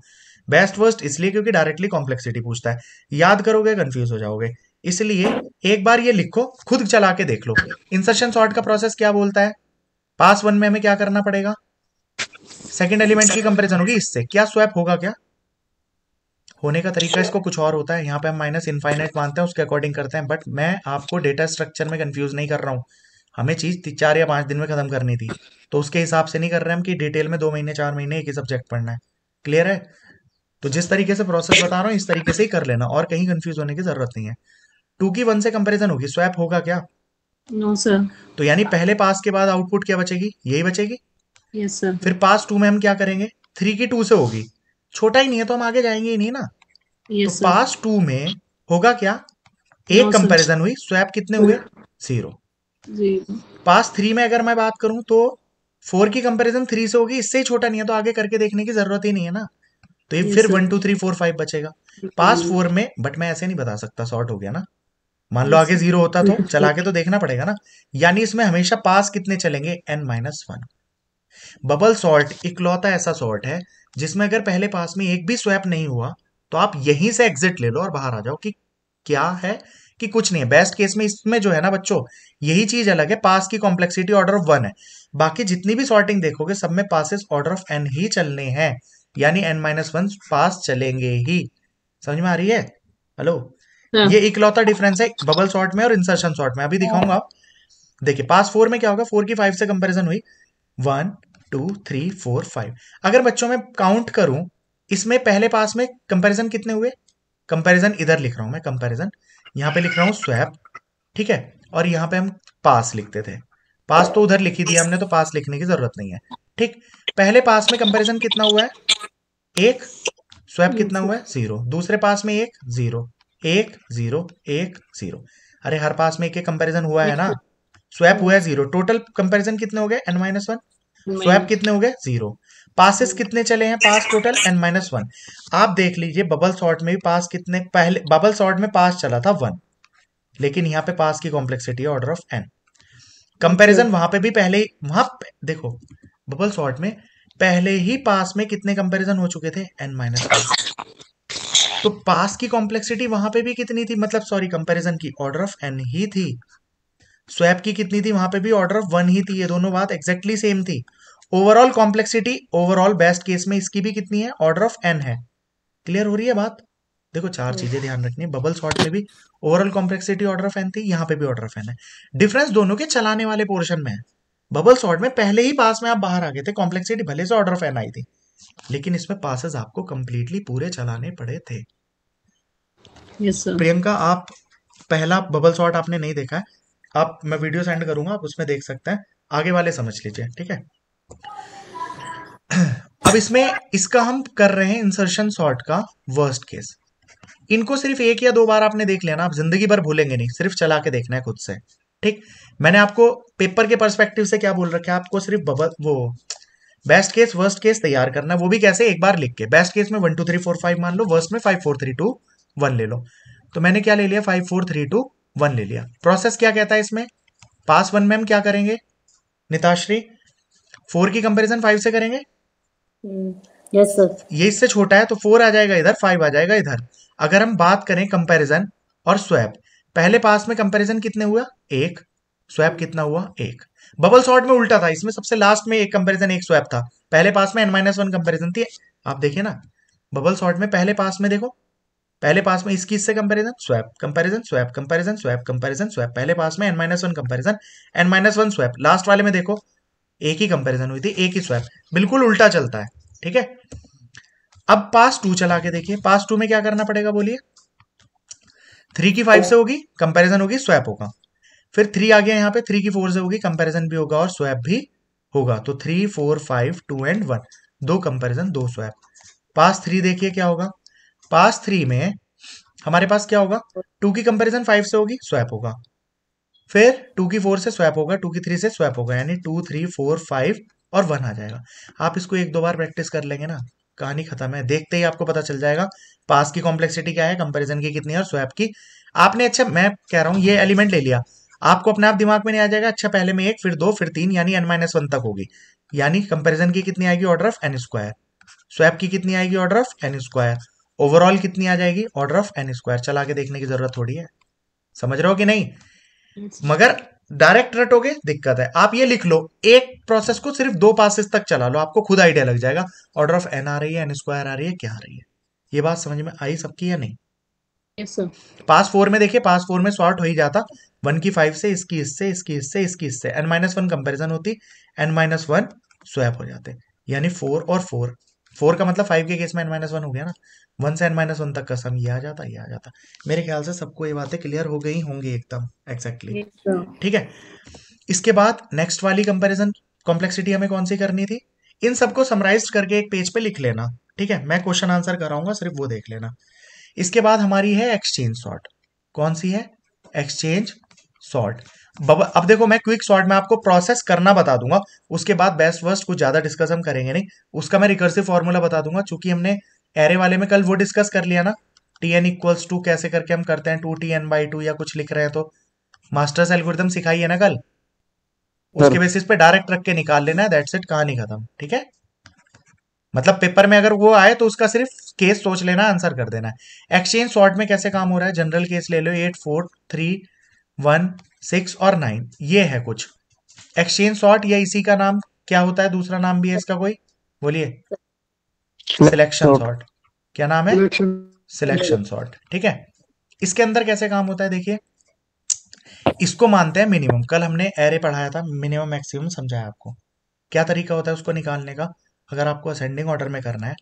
बेस्ट वर्स्ट इसलिए क्योंकि डायरेक्टली कॉम्प्लेक्सिटी पूछता है याद करोगे कंफ्यूज हो जाओगे इसलिए एक बार ये लिखो खुद चला के देख लो इंसर्शन सॉर्ट का प्रोसेस क्या बोलता है पास वन में हमें क्या करना पड़ेगा सेकेंड एलिमेंट की कंपेरिजन होगी इससे क्या स्वैप होगा क्या होने का तरीका इसको कुछ और होता है यहाँ पे हम माइनस इनफाइनाइट मानते हैं उसके अकॉर्डिंग करते हैं बट मैं आपको डेटा स्ट्रक्चर में कंफ्यूज नहीं कर रहा हूँ हमें चीज चार या पांच दिन में खत्म करनी थी तो उसके हिसाब से नहीं कर रहे हम कि डिटेल में दो महीने चार महीने एक ही सब्जेक्ट पढ़ना है क्लियर है तो जिस तरीके से प्रोसेस बता रहा हूँ इस तरीके से ही कर लेना और कहीं कंफ्यूज होने की जरूरत नहीं है टू की वन से कंपेरिजन होगी स्वैप होगा क्या नो सर तो यानी पहले पास के बाद आउटपुट क्या बचेगी यही बचेगी यस सर फिर पास टू में हम क्या करेंगे थ्री की टू से होगी छोटा ही नहीं है तो हम आगे जाएंगे ही नहीं ना yes, तो पास टू में होगा क्या एक कंपैरिजन no, हुई स्वैप कितने हुए जीरो पास थ्री में अगर मैं बात करूं तो फोर की कंपैरिजन थ्री से होगी इससे ही छोटा नहीं है तो आगे करके देखने की जरूरत ही नहीं है ना तो ये फिर one two three four five बचेगा पास फोर में बट मैं ऐसे नहीं बता सकता शॉर्ट हो गया ना मान लो आगे जीरो होता तो [LAUGHS] चला के तो देखना पड़ेगा ना यानी इसमें हमेशा पास कितने चलेंगे N minus one bubble sort इकलौता ऐसा सॉल्ट है जिसमें अगर पहले पास में एक भी स्वैप नहीं हुआ तो आप यहीं से एग्जिट ले लो और बाहर आ जाओ कि क्या है कि कुछ नहीं है बेस्ट केस में इसमें जो है ना बच्चों यही चीज अलग है पास की कॉम्प्लेक्सिटी ऑर्डर ऑफ वन है बाकी जितनी भी सॉर्टिंग देखोगे सब में पासिस ऑर्डर ऑफ एन ही चलने हैं यानी एन माइनस वन पास चलेंगे ही समझ में आ रही है हेलो हाँ। ये इकलौता डिफरेंस है बबल सॉर्ट में और इंसर्शन सॉर्ट में अभी दिखाऊंगा हाँ। आप देखिए पास फोर में क्या होगा फोर की फाइव से कंपेरिजन हुई one two three four five अगर बच्चों में काउंट करूं इसमें पहले पास में कंपैरिजन कितने हुए कंपैरिजन इधर लिख रहा हूं मैं कंपैरिजन यहाँ पे लिख रहा हूँ स्वैप ठीक है और यहाँ पे हम पास लिखते थे पास तो उधर लिखी दिया हमने तो पास लिखने की जरूरत नहीं है ठीक पहले पास में कंपेरिजन कितना हुआ है एक स्वैप कितना हुआ है जीरो दूसरे पास में एक जीरो एक जीरो एक जीरो अरे हर पास में एक एक कंपेरिजन हुआ है ना स्वैप हुआ है जीरो टोटल कंपेरिजन कितने हो गए एन माइनस वन स्वैप कितने हो गए जीरो पासिस कितने चले हैं pass total N minus one आप देख लीजिए बबल शॉर्ट में भी पास कितने पहले बबल शॉर्ट में पास चला था वन लेकिन यहाँ पे पास की complexity order of N comparison वहां पे भी पहले वहां पे, देखो बबल शॉर्ट में पहले ही पास में कितने कंपैरिजन हो चुके थे एन माइनस तो पास की कॉम्प्लेक्सिटी वहां पे भी कितनी थी मतलब सॉरी कंपैरिजन की ऑर्डर ऑफ एन ही थी स्वैप की कितनी थी वहां पे भी ऑर्डर ऑफ वन ही थी ये दोनों बात एग्जैक्टली सेम थी overall complexity overall best case में इसकी भी कितनी है ऑर्डर ऑफ एन है क्लियर हो रही है बात देखो चार चीजें ध्यान रखनी बबल शॉट में भी overall complexity order of N थी यहाँ पे भी ऑर्डर ऑफ एन है डिफरेंस दोनों के चलाने वाले पोर्शन में है बबल शॉट में पहले ही पास में आप बाहर आ गए थे कॉम्प्लेक्सिटी भले से ऑर्डर ऑफ एन आई थी लेकिन इसमें पासेस आपको कंप्लीटली पूरे चलाने पड़े थे yes, प्रियंका आप पहला बबल शॉट आपने नहीं देखा है आप मैं वीडियो सेंड करूंगा आप उसमें देख सकते हैं आगे वाले समझ लीजिए ठीक है अब इसमें इसका हम कर रहे हैं इंसर्शन शॉर्ट का वर्स्ट केस इनको सिर्फ एक या दो बार आपने देख लिया ना आप जिंदगी भर भूलेंगे नहीं सिर्फ चला के देखना है खुद से ठीक मैंने आपको पेपर के परस्पेक्टिव से क्या बोल रखा है आपको सिर्फ बबल वो बेस्ट केस वर्स्ट केस तैयार करना वो भी कैसे एक बार लिख के बेस्ट केस में one two three four five मान लो वर्स्ट में five four three two one ले लो तो मैंने क्या ले लिया five four three two one ले लिया प्रोसेस क्या कहता है इसमें पास वन में हम क्या करेंगे निताश्री फोर की कंपेरिजन फाइव से करेंगे यस हम्म, सर ये इससे छोटा है तो फोर आ जाएगा इधर फाइव आ जाएगा इधर अगर हम बात करें कंपेरिजन और स्वैप पहले पास में कंपेरिजन कितने हुआ एक स्वैप कितना हुआ एक बबल शॉर्ट में उल्टा था इसमें सबसे लास्ट में एक कंपेरिजन एक स्वैप था पहले पास में एन माइनस वन कंपेरिजन थी आप देखिए ना बबल शॉर्ट में पहले पास में देखो पहले पास में इसकी इससे comparison swap comparison swap comparison swap comparison swap पहले पास में N minus one comparison N minus one swap last वाले में देखो एक ही कंपैरिजन हुई थी एक ही स्वैप बिल्कुल उल्टा चलता है ठीक है अब पास टू चला के देखिए पास टू में क्या करना पड़ेगा बोलिए थ्री की फाइव oh. से होगी कंपैरिजन होगी स्वैप होगा फिर थ्री आ गया यहाँ पे थ्री की फोर से होगी कंपैरिजन भी होगा और स्वैप भी होगा तो three four five two and one दो कंपेरिजन दो स्वैप पास थ्री देखिए क्या होगा पास थ्री में हमारे पास क्या होगा टू की कंपेरिजन फाइव से होगी स्वैप होगा फिर टू की फोर से स्वैप होगा टू की थ्री से स्वैप होगा यानी टू थ्री फोर फाइव और वन आ जाएगा आप इसको एक दो बार प्रैक्टिस कर लेंगे ना कहानी खत्म है देखते ही आपको पता चल जाएगा पास की कॉम्प्लेक्सिटी क्या है कंपेरिजन की कितनी है और स्वैप की आपने अच्छा मैं कह रहा हूँ ये एलिमेंट ले लिया आपको अपने आप दिमाग में नहीं आ जाएगा अच्छा पहले में एक फिर दो फिर तीन यानी एन माइनस वन तक होगी यानी कंपेरिजन की कितनी आएगी order of N square swap की कितनी आएगी order of N square overall कितनी आ जाएगी ऑर्डर ऑफ एन स्क्वायर चला के देखने की जरूरत थोड़ी है समझ रहे हो कि नहीं मगर डायरेक्ट रटोगे दिक्कत है आप ये लिख लो एक प्रोसेस को सिर्फ दो पासिस तक चला लो आपको खुद आइडिया लग जाएगा ऑर्डर ऑफ एन आ रही है एन स्क्वायर आ रही है क्या आ रही है ये बात समझ में आई सबकी या नहीं yes, पास फोर में देखिए पास फोर में सॉर्ट हो ही जाता वन की फाइव से इसकी इससे इसकी इससे इसकी इससे एन माइनस वन कंपेरिजन होती एन माइनस वन स्वैप हो जाते यानी फोर और फोर फोर का मतलब फाइव के केस में एन माइनस वन हो गया ना वन से एन माइनस वन तक का सम ये आ जाता ये आ जाता मेरे ख्याल से सबको ये बातें क्लियर हो गई होंगी एकदम एग्जैक्टली ठीक है इसके बाद नेक्स्ट वाली कंपेरिजन कॉम्प्लेक्सिटी हमें कौन सी करनी थी इन सबको समराइज करके एक पेज पे लिख लेना ठीक है मैं क्वेश्चन आंसर कराऊंगा सिर्फ वो देख लेना इसके बाद हमारी है एक्सचेंज सॉर्ट कौन सी है एक्सचेंज सॉर्ट अब देखो मैं क्विक शॉर्ट में आपको प्रोसेस करना बता दूंगा उसके बाद बेस्ट वर्स्ट कुछ ज्यादा डिस्कस हम करेंगे नहीं उसका मैं रिकर्सिव फॉर्मूला बता दूंगा चूंकि हमने एरे वाले में कल वो डिस्कस कर लिया ना टी एन इक्वल्स टू कैसे करके हम करते हैं two T N by two या कुछ लिख रहे हैं तो मास्टर्स एल्गोरिदम सिखाई है ना कल उसके बेसिस पे डायरेक्ट रख के निकाल लेना है दैट्स इट कहानी खत्म ठीक है मतलब पेपर में अगर वो आए तो उसका सिर्फ केस सोच लेना आंसर कर देना है एक्सचेंज शॉर्ट में कैसे काम हो रहा है जनरल केस ले लो eight four three one six और नाइन ये है कुछ एक्सचेंज शॉर्ट या इसी का नाम क्या होता है दूसरा नाम भी है इसका कोई बोलिए सिलेक्शन शॉर्ट क्या नाम है सिलेक्शन शॉर्ट ठीक है इसके अंदर कैसे काम होता है देखिए इसको मानते हैं मिनिमम कल हमने एरे पढ़ाया था मिनिमम मैक्सिमम समझाया आपको क्या तरीका होता है उसको निकालने का अगर आपको असेंडिंग ऑर्डर में करना है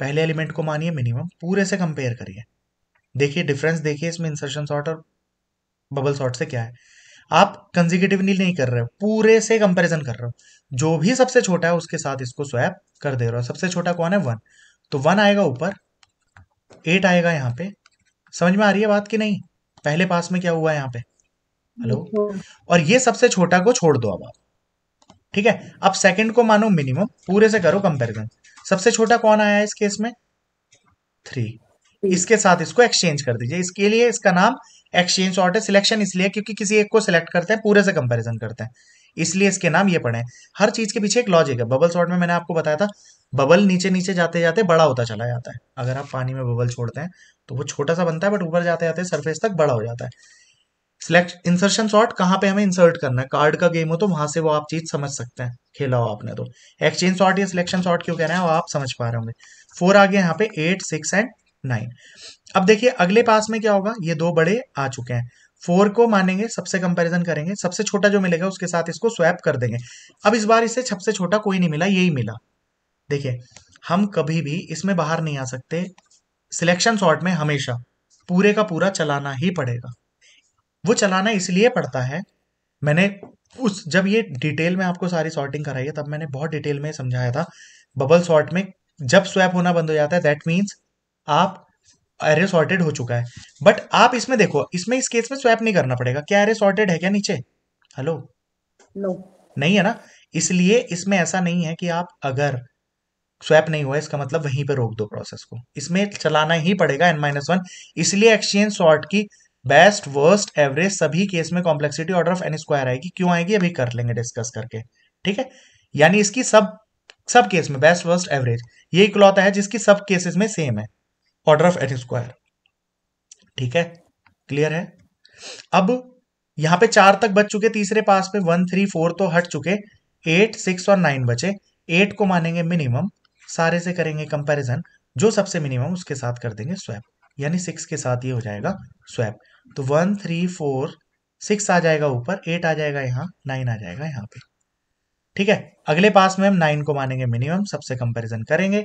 पहले एलिमेंट को मानिए मिनिमम पूरे से कंपेयर करिए देखिए डिफरेंस देखिए इसमें इंसर्शन शॉर्ट और बबल शॉर्ट से क्या है आप कंजिकेटिवली नहीं कर रहे हो पूरे से कंपेरिजन कर रहे हो जो भी सबसे छोटा है उसके साथ इसको स्वैप कर दे रहे हो सबसे छोटा कौन है वन तो वन आएगा ऊपर एट आएगा यहाँ पे समझ में आ रही है बात कि नहीं पहले पास में क्या हुआ है यहाँ पे हेलो और ये सबसे छोटा को छोड़ दो अब आप ठीक है अब सेकंड को मानो मिनिमम पूरे से करो कंपेरिजन सबसे छोटा कौन आया है इस केस में थ्री इसके साथ इसको एक्सचेंज कर दीजिए इसके लिए इसका नाम एक्सचेंज है सिलेक्शन इसलिए क्योंकि किसी एक को सिलेक्ट करते हैं पूरे से कंपेरिजन करते हैं इसलिए इसके नाम ये पड़े हर चीज के पीछे एक लॉजिक है बबल शॉर्ट में मैंने आपको बताया था बबल नीचे नीचे जाते जाते बड़ा होता चला जाता है अगर आप पानी में बबल छोड़ते हैं तो वो छोटा सा बनता है बट ऊपर जाते जाते सरफेस तक बड़ा हो जाता है सिलेक्ट इंसर्शन शॉर्ट कहाँ पे हमें इंसर्ट करना है कार्ड का गेम हो तो वहां से वो आप चीज समझ सकते हैं खेला हो आपने तो एक्सचेंज शॉर्ट या सिलेक्शन शॉर्ट क्यों कह रहे हैं वो आप समझ पा रहे होंगे फोर आ गया यहाँ पे एट सिक्स एंड नाइन अब देखिए अगले पास में क्या होगा ये दो बड़े आ चुके हैं फोर को मानेंगे सबसे कंपैरिजन करेंगे सबसे छोटा जो मिलेगा उसके साथ इसको स्वैप कर देंगे अब इस बार इससे सबसे छोटा कोई नहीं मिला यही मिला देखिए हम कभी भी इसमें बाहर नहीं आ सकते सिलेक्शन शॉर्ट में हमेशा पूरे का पूरा चलाना ही पड़ेगा वो चलाना इसलिए पड़ता है मैंने उस जब ये डिटेल में आपको सारी शॉर्टिंग कराई है तब मैंने बहुत डिटेल में समझाया था बबल शॉर्ट में जब स्वैप होना बंद हो जाता है दैट मीन्स आप एरे सॉर्टेड हो चुका है बट आप इसमें देखो इसमें इस केस में स्वैप नहीं करना पड़ेगा क्या एरे सॉर्टेड है क्या नीचे हेलो नो नहीं है ना इसलिए इसमें ऐसा नहीं है कि आप अगर स्वैप नहीं हुआ इसका मतलब वहीं पे रोक दो प्रोसेस को इसमें चलाना ही पड़ेगा एन माइनस वन इसलिए एक्सचेंज सॉर्ट की बेस्ट वर्स्ट एवरेज सभी केस में complexity order of N square आएगी क्यों आएगी अभी कर लेंगे डिस्कस करके ठीक है यानी इसकी सब सब केस में बेस्ट वर्स्ट एवरेज यही इकलौता है जिसकी सब केसेस में सेम है ऑर्डर ऑफ एन स्क्वायर ठीक है क्लियर है अब यहां पे चार तक बच चुके तीसरे पास पे वन थ्री फोर तो हट चुके एट सिक्स और नाइन बचे एट को मानेंगे मिनिमम सारे से करेंगे कंपैरिजन जो सबसे मिनिमम उसके साथ कर देंगे स्वैप यानी सिक्स के साथ ये हो जाएगा स्वैप तो वन थ्री फोर सिक्स आ जाएगा ऊपर एट आ जाएगा यहाँ नाइन आ जाएगा यहाँ पे ठीक है अगले पास में हम नाइन को मानेंगे मिनिमम सबसे कंपेरिजन करेंगे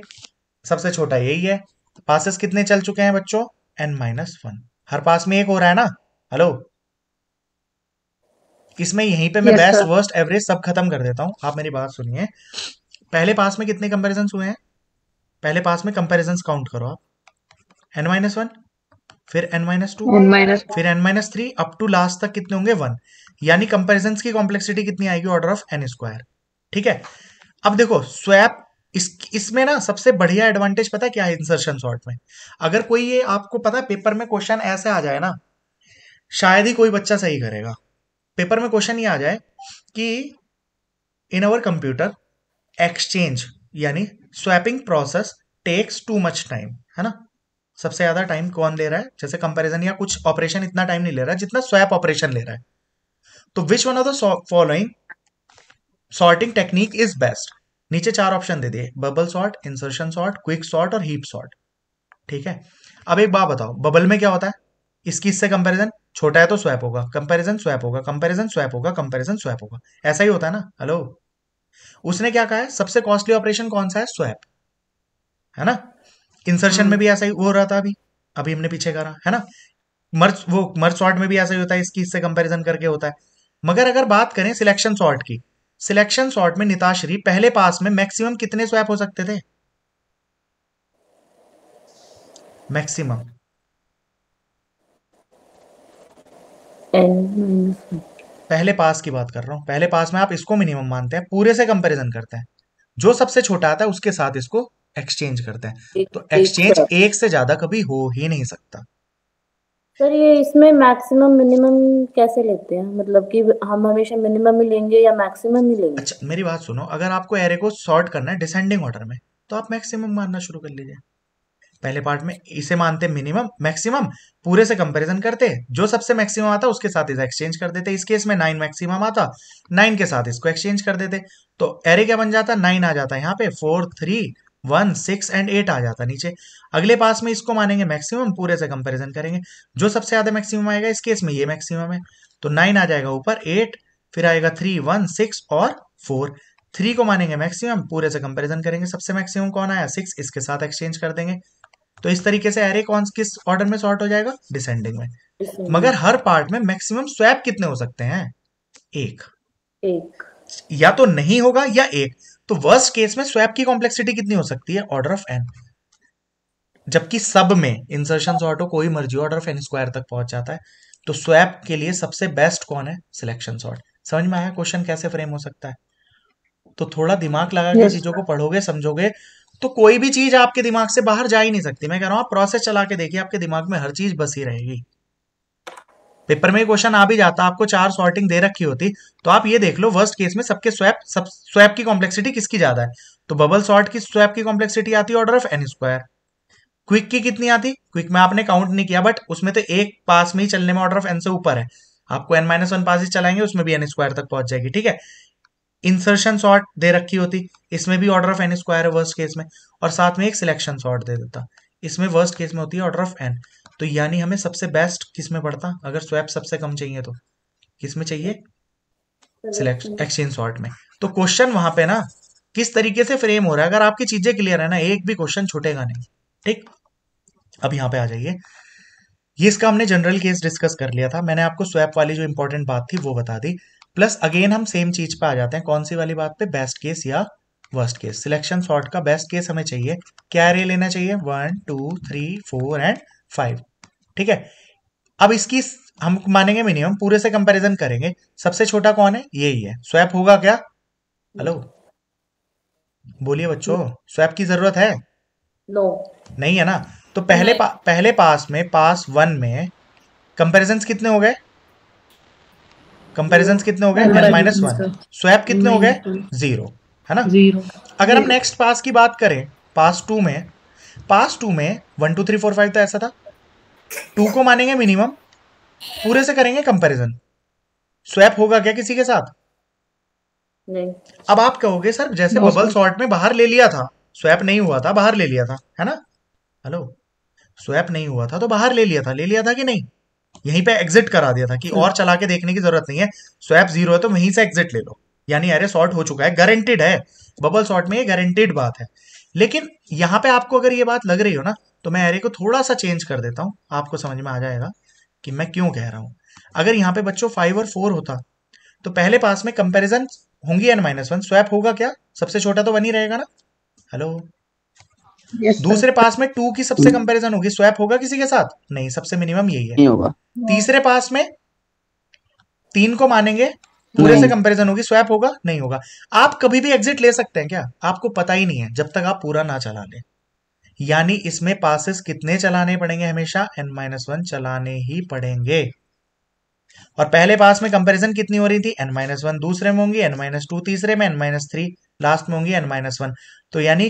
सबसे छोटा यही है पासेस तो कितने चल चुके हैं बच्चों एन माइनस वन हर पास में एक हो रहा है ना हेलो इसमें यहीं पे मैं बेस्ट वर्स्ट एवरेज सब खत्म कर देता हूँ आप मेरी बात सुनिए पहले पास में कितने कंपेरिजन हुए हैं पहले पास में कंपेरिजन काउंट करो आप एन माइनस वन फिर एन माइनस टू फिर n minus three up to last तक कितने होंगे वन यानी कंपेरिजन की कॉम्प्लेक्सिटी कितनी आएगी ऑर्डर ऑफ एन स्क्वायर ठीक है अब देखो स्वैप इस इसमें ना सबसे बढ़िया एडवांटेज पता है क्या है इंसर्शन शॉर्ट में अगर कोई ये आपको पता है पेपर में क्वेश्चन ऐसे आ जाए ना शायद ही कोई बच्चा सही करेगा पेपर में क्वेश्चन ये आ जाए कि इन अवर कंप्यूटर एक्सचेंज यानी swapping process takes too much time है ना सबसे ज्यादा टाइम कौन ले रहा है जैसे कंपैरिजन या कुछ ऑपरेशन इतना टाइम नहीं ले रहा जितना स्वैप ऑपरेशन ले रहा है तो which one of the following sorting technique is best नीचे चार ऑप्शन दे दिए bubble sort insertion sort quick sort और हीप सॉर्ट ठीक है अब एक बात बताओ बबल में क्या होता है इसकी इससे कंपैरिजन छोटा है तो स्वैप होगा कंपैरिजन स्वैप होगा कंपैरिजन स्वैप होगा कंपैरिजन स्वैप होगा ऐसा ही होता है ना हेलो उसने क्या कहा है सबसे कॉस्टली ऑपरेशन कौन सा है स्वैप है ना इंसर्शन में हम्म। भी ऐसा ही हो रहा था अभी अभी हमने पीछे करा है ना मर्च वो मर्च सॉर्ट में भी ऐसा ही होता है इसकी इससे कंपेरिजन करके होता है मगर अगर बात करें सिलेक्शन सॉर्ट की सिलेक्शन शॉट में निताश्री पहले पास में मैक्सिमम कितने स्वैप हो सकते थे मैक्सिमम पहले पास की बात कर रहा हूं पहले पास में आप इसको मिनिमम मानते हैं पूरे से कंपैरिजन करते हैं जो सबसे छोटा आता है उसके साथ इसको एक्सचेंज करते हैं तो एक्सचेंज एक से ज्यादा कभी हो ही नहीं सकता सर ये इसमें मैक्सिमम मिनिमम कैसे लेते हैं मतलब कि हम हमेशा मिनिमम ही लेंगे या मैक्सिमम ही लेंगे अच्छा मेरी बात सुनो अगर आपको एरे को सॉर्ट करना है डिसेंडिंग ऑर्डर में तो आप मैक्सिमम मानना शुरू कर लीजिए पहले पार्ट में इसे मानते मिनिमम मैक्सिमम पूरे से कंपैरिजन करते जो सबसे मैक्सिमम आता उसके साथ इसे एक्सचेंज कर देते इस केस में नाइन मैक्सिमम आता नाइन के साथ इसको एक्सचेंज कर देते तो एरे क्या बन जाता नाइन आ जाता है यहाँ पे four three one six and eight आ जाता नीचे अगले पास में इसको मानेंगे मैक्सिमम पूरे से कंपेरिजन करेंगे जो सबसे ज्यादा मैक्सिमम आएगा इस केस में ये मैक्सिमम है तो नाइन आ जाएगा ऊपर एट फिर आएगा थ्री वन सिक्स और फोर थ्री को मानेंगे मैक्सिमम पूरे से कंपेरिजन करेंगे सबसे मैक्सिमम कौन आया सिक्स इसके साथ एक्सचेंज कर देंगे तो इस तरीके से एरे कौन किस ऑर्डर में सॉर्ट हो जाएगा डिसेंडिंग में मगर हर पार्ट में मैक्सिमम स्वैप कितने हो सकते हैं एक एक या तो नहीं होगा या एक तो वर्स्ट केस में स्वैप की कॉम्प्लेक्सिटी कितनी हो सकती है ऑर्डर ऑफ एन जबकि सब में इंसर्शन ऑटो कोई मर्जी ऑर्डर ऑफ एन स्क्वायर तक पहुंच जाता है तो स्वैप के लिए सबसे बेस्ट कौन है सिलेक्शन सॉर्ट समझ में आया क्वेश्चन कैसे फ्रेम हो सकता है तो थोड़ा दिमाग लगा के चीजों को पढ़ोगे समझोगे तो कोई भी चीज आपके दिमाग से बाहर जा ही नहीं सकती मैं कह रहा हूं आप प्रोसेस चला के देखिए आपके दिमाग में हर चीज बसी रहेगी पेपर में क्वेश्चन आ भी जाता आपको चार सॉर्टिंग दे रखी होती तो आप ये देख लो वर्स्ट केस में सबके स्वैप सब स्वैप की कॉम्प्लेक्सिटी किसकी ज्यादा है तो बबल सॉर्ट की स्वैप की कॉम्प्लेक्सिटी आती है order of N square quick की कितनी आती क्विक में आपने काउंट नहीं किया बट उसमें तो एक पास में ही चलने में ऑर्डर ऑफ एन से ऊपर है आपको एन माइनस वन पास चलाएंगे उसमें भी एन स्क्वायर तक पहुंच जाएगी ठीक है इंसर्शन सॉर्ट दे रखी होती इसमें भी ऑर्डर ऑफ एन स्क्वायर है वर्स्ट केस में और साथ में एक सिलेक्शन सॉर्ट दे देता इसमें वर्स्ट केस में होती है ऑर्डर ऑफ एन तो यानी हमें सबसे बेस्ट किस में पड़ता अगर स्वैप सबसे कम चाहिए तो किस में चाहिए एक्सचेंज शॉर्ट में तो क्वेश्चन वहां पे ना किस तरीके से फ्रेम हो रहा है अगर आपकी चीजें क्लियर है ना एक भी क्वेश्चन छूटेगा नहीं ठीक अब यहाँ पे आ जाइए ये इसका हमने जनरल केस डिस्कस कर लिया था मैंने आपको स्वैप वाली जो इंपॉर्टेंट बात थी वो बता दी प्लस अगेन हम सेम चीज पे आ जाते हैं कौन सी वाली बात पे बेस्ट केस या वर्स्ट केस सिलेक्शन शॉर्ट का बेस्ट केस हमें चाहिए क्या रे लेना चाहिए one two three four and five ठीक है अब इसकी हम मानेंगे मिनिमम पूरे से कंपैरिजन करेंगे सबसे छोटा कौन है ये ही है स्वैप होगा क्या हेलो बोलिए बच्चों स्वैप की जरूरत है नो नहीं है ना तो पहले पा, पहले पास में पास वन में कंपैरिजन कितने हो गए कंपैरिजन कितने हो गए एन माइनस वन स्वैप कितने हो गए जीरो है ना जीरो अगर हम नेक्स्ट पास की बात करें पास टू में पास टू में one two three four five तो ऐसा था टू को मानेंगे मिनिमम पूरे से करेंगे कंपैरिजन स्वैप होगा क्या किसी के साथ नहीं अब आप कहोगे सर जैसे बबल सॉर्ट में बाहर ले लिया था स्वैप नहीं हुआ था बाहर ले लिया था है ना हेलो स्वैप नहीं हुआ था तो बाहर ले लिया था ले लिया था कि नहीं यहीं पे एग्जिट करा दिया था कि hmm. और चला के देखने की जरूरत नहीं है स्वैप जीरो है तो वहीं से एग्जिट ले लो यानी अरे सॉर्ट हो चुका है गारंटेड है बबल सॉर्ट में ये गारंटेड बात है लेकिन यहां पे आपको अगर ये बात लग रही हो ना तो मैं एरे को थोड़ा सा चेंज कर देता हूं आपको समझ में आ जाएगा कि मैं क्यों कह रहा हूं अगर यहां पे बच्चों फाइव और फोर होता तो पहले पास में कंपेरिजन होंगी एन माइनस वन स्वैप होगा क्या सबसे छोटा तो वन ही रहेगा ना हेलो yes, दूसरे पास में टू की सबसे कंपैरिजन होगी स्वैप होगा किसी के साथ नहीं सबसे मिनिमम यही है तीसरे पास में तीन को मानेंगे पूरे से कंपैरिजन होगी स्वैप होगा नहीं होगा आप कभी भी एग्जिट ले सकते हैं क्या आपको पता ही नहीं है जब तक आप पूरा ना चला लें यानी इसमें पासिस कितने चलाने पड़ेंगे हमेशा एन माइनस वन चलाने ही पड़ेंगे और पहले पास में कंपैरिजन कितनी हो रही थी एन माइनस वन दूसरे में होंगी एन माइनस टू तीसरे में एन माइनस थ्री लास्ट में होंगी एन माइनस वन तो यानी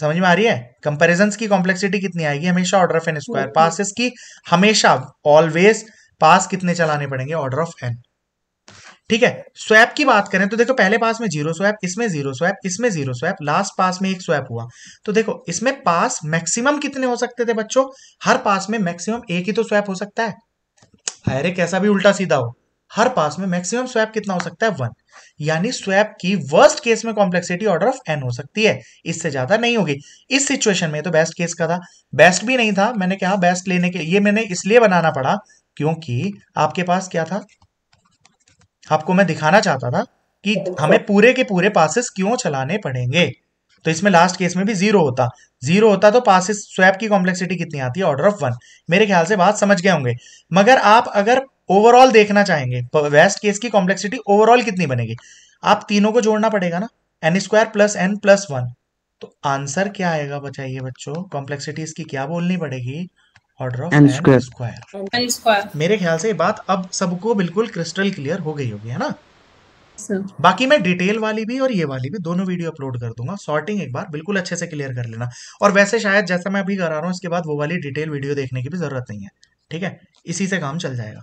समझ में आ रही है कंपैरिजन की कॉम्प्लेक्सिटी कितनी आएगी हमेशा order of N square passes की हमेशा ऑलवेज पास कितने चलाने पड़ेंगे ऑर्डर ऑफ एन ठीक है स्वैप की बात करें तो देखो पहले पास में जीरो स्वैप इसमें जीरो स्वैप इसमें जीरो स्वैप लास्ट पास में एक स्वैप हुआ तो देखो इसमें पास मैक्सिमम कितने हो सकते थे बच्चों हर पास में मैक्सिमम एक ही तो स्वैप हो सकता है अरे कैसा भी उल्टा सीधा हो हर पास में मैक्सिमम स्वैप कितना हो सकता है वन यानी स्वैप की वर्स्ट केस में कॉम्प्लेक्सिटी ऑर्डर ऑफ एन हो सकती है इससे ज्यादा नहीं होगी इस सिचुएशन में तो बेस्ट केस का था बेस्ट भी नहीं था मैंने कहा बेस्ट लेने के ये मैंने इसलिए बनाना पड़ा क्योंकि आपके पास क्या था आपको मैं दिखाना चाहता था कि हमें पूरे के पूरे पासिस क्यों चलाने पड़ेंगे तो इसमें लास्ट केस में भी जीरो होता जीरो होता तो पासिस स्वैप की कॉम्प्लेक्सिटी कितनी आती है ऑर्डर ऑफ वन मेरे ख्याल से बात समझ गए होंगे मगर आप अगर ओवरऑल देखना चाहेंगे वेस्ट केस की कॉम्प्लेक्सिटी ओवरऑल कितनी बनेगी आप तीनों को जोड़ना पड़ेगा ना n square plus n plus one तो आंसर क्या आएगा बचाइए बच्चों कॉम्प्लेक्सिटी इसकी क्या बोलनी पड़ेगी order of N square square मेरे ख्याल से ये बात अब सबको बिल्कुल क्रिस्टल क्लियर हो गई होगी है ना Sir. बाकी मैं डिटेल वाली भी और ये वाली भी दोनों वीडियो अपलोड कर दूंगा सॉर्टिंग एक बार बिल्कुल अच्छे से क्लियर कर लेना और वैसे शायद जैसा मैं अभी करा रहा हूँ इसके बाद वो वाली डिटेल वीडियो देखने की भी जरूरत नहीं है ठीक है इसी से काम चल जाएगा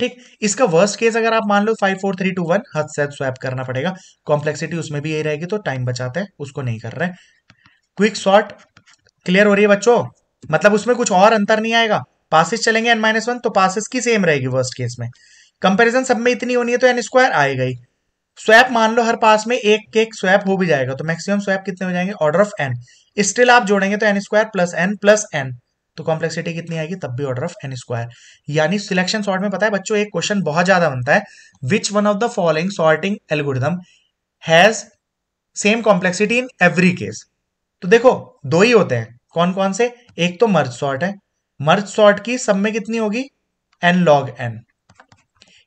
ठीक इसका वर्स्ट केस अगर आप मान लो five four three two one हद से स्वैप करना पड़ेगा कॉम्प्लेक्सिटी उसमें भी यही रहेगी तो टाइम बचाते हैं उसको नहीं कर रहे क्विक शॉर्ट क्लियर हो रही है बच्चों मतलब उसमें कुछ और अंतर नहीं आएगा पासिस चलेंगे एन माइनस वन तो पासिस की सेम रहेगी वर्स्ट केस में कंपेरिजन सब में इतनी होनी है तो एन स्क्वायर आएगा ही स्वैप मान लो हर पास में एक एक स्वैप हो भी जाएगा तो मैक्सिमम स्वैप कितने हो जाएंगे ऑर्डर ऑफ एन स्टिल आप जोड़ेंगे तो n square plus n plus n तो कॉम्प्लेक्सिटी कितनी आएगी तब भी ऑर्डर ऑफ एन स्क्वायर यानी सिलेक्शन सॉर्ट में पता है बच्चों एक क्वेश्चन बहुत ज्यादा बनता है which one of the following sorting algorithm has same complexity in every case तो देखो दो ही होते हैं कौन कौन से एक तो मर्ज सॉर्ट है मर्ज सॉर्ट की सब में कितनी होगी एन लॉग एन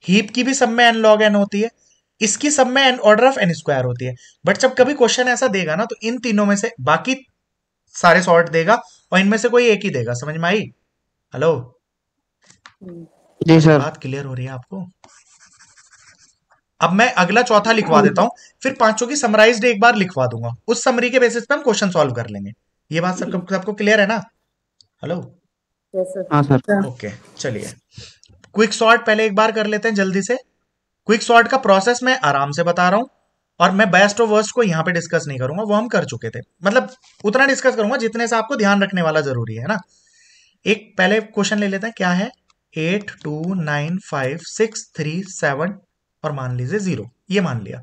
हीप की भी सब में एन लॉग एन होती है इसकी सब में n order of N square होती है बट जब कभी क्वेश्चन ऐसा देगा ना तो इन तीनों में से बाकी सारे सॉर्ट देगा और इनमें से कोई एक ही देगा समझ में आई हेलो जी सर बात क्लियर हो रही है आपको अब मैं अगला चौथा लिखवा देता हूं फिर पांचों की समराइज्ड एक बार लिखवा दूंगा उस समरी के बेसिस पे हम क्वेश्चन सॉल्व कर लेंगे ये बात सबको सबको क्लियर है ना हेलो हाँ सर ओके चलिए क्विक शॉर्ट पहले एक बार कर लेते हैं जल्दी से क्विक शॉर्ट का प्रोसेस मैं आराम से बता रहा हूँ और मैं बेस्ट और वर्स्ट को यहाँ पे डिस्कस नहीं करूंगा वो हम कर चुके थे मतलब उतना डिस्कस करूंगा जितने से आपको ध्यान रखने वाला जरूरी है ना एक पहले क्वेश्चन ले लेते हैं क्या है eight two nine five six three seven और मान लीजिए जीरो ये मान लिया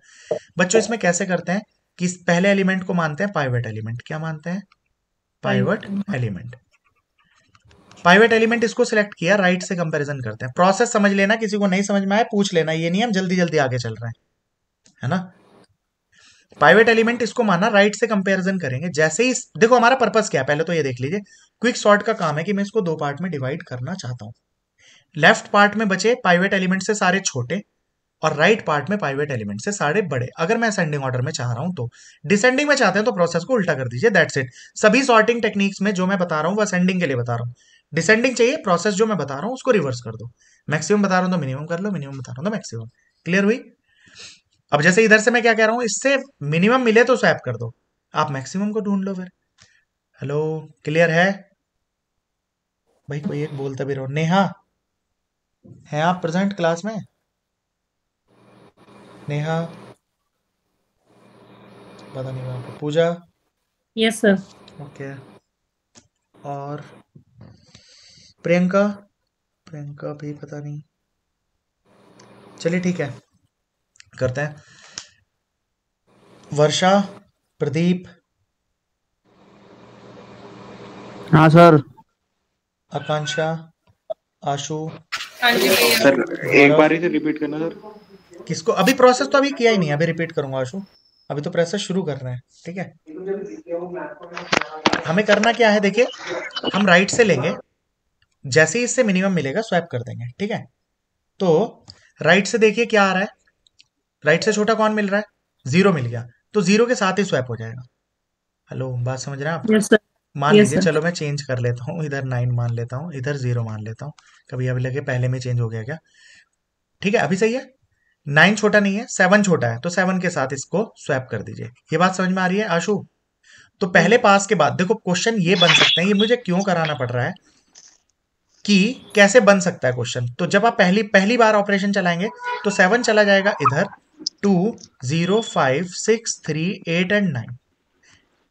बच्चों इसमें कैसे करते हैं कि पहले एलिमेंट को मानते हैं पाइवेट एलिमेंट क्या मानते हैं पाइवट एलिमेंट पाइवेट एलिमेंट इसको सिलेक्ट किया राइट right से कंपेरिजन करते हैं प्रोसेस समझ लेना किसी को नहीं समझ में आए पूछ लेना ये नियम जल्दी जल्दी आगे चल रहे हैं है ना पाइवेट एलिमेंट इसको माना राइट right से कंपेरिजन करेंगे जैसे ही देखो हमारा पर्पज क्या है पहले तो ये देख लीजिए क्विक शॉर्ट का काम है कि मैं इसको दो पार्ट में डिवाइड करना चाहता हूँ लेफ्ट पार्ट में बचे पाइवेट एलिमेंट से सारे छोटे और राइट right पार्ट में पाइवेट एलिमेंट से सारे बड़े अगर मैं असेंडिंग ऑर्डर में चाह रहा हूं तो डिसेंडिंग में चाहते हैं तो प्रोसेस को उल्टा कर दीजिए दैट्स इट सभी सॉर्टिंग टेक्निक्स में जो मैं बता रहा हूं वो असेंडिंग के लिए बता रहा हूं डिसेंडिंग चाहिए प्रोसेस जो मैं बता रहा हूँ उसको रिवर्स कर दो मैक्सिमम बता रहा हूँ तो मिनिमम कर लो मिनिमम बता रहा हूँ तो मैक्सिमम क्लियर हुई अब जैसे इधर से मैं क्या कह रहा हूँ इससे मिनिमम मिले तो स्वैप कर दो आप मैक्सिमम को ढूंढ लो फिर हेलो क्लियर है भाई कोई एक बोलता भी रहो नेहा है आप प्रेजेंट क्लास में नेहा पता नहीं पूजा यस सर ओके और प्रियंका प्रियंका भी पता नहीं चलिए ठीक है करते हैं वर्षा प्रदीप हाँ सर आकांक्षा आशु सर एक बार ही रिपीट तो करना सर किसको अभी प्रोसेस तो अभी किया ही नहीं अभी रिपीट करूंगा आशु अभी तो प्रोसेस शुरू कर रहे हैं ठीक है हमें करना क्या है देखिए हम राइट से लेंगे जैसे ही इससे मिनिमम मिलेगा स्वैप कर देंगे ठीक है तो राइट से देखिए क्या आ रहा है राइट से छोटा कौन मिल रहा है जीरो मिल गया तो जीरो के साथ ही स्वैप हो जाएगा हेलो बात समझ रहे हैं आप yes, मान yes, चलो मैं चेंज कर लेता हूँ इधर नाइन मान लेता हूँ इधर जीरो मान लेता हूँ कभी अभी लगे पहले में चेंज हो गया क्या ठीक है अभी सही है नाइन छोटा नहीं है सेवन छोटा है तो सेवन के साथ इसको स्वैप कर दीजिए ये बात समझ में आ रही है आशु तो पहले पास के बाद देखो क्वेश्चन ये बन सकते हैं ये मुझे क्यों कराना पड़ रहा है कि कैसे बन सकता है क्वेश्चन तो जब आप पहली पहली बार ऑपरेशन चलाएंगे तो सेवन चला जाएगा इधर two zero five six three eight and nine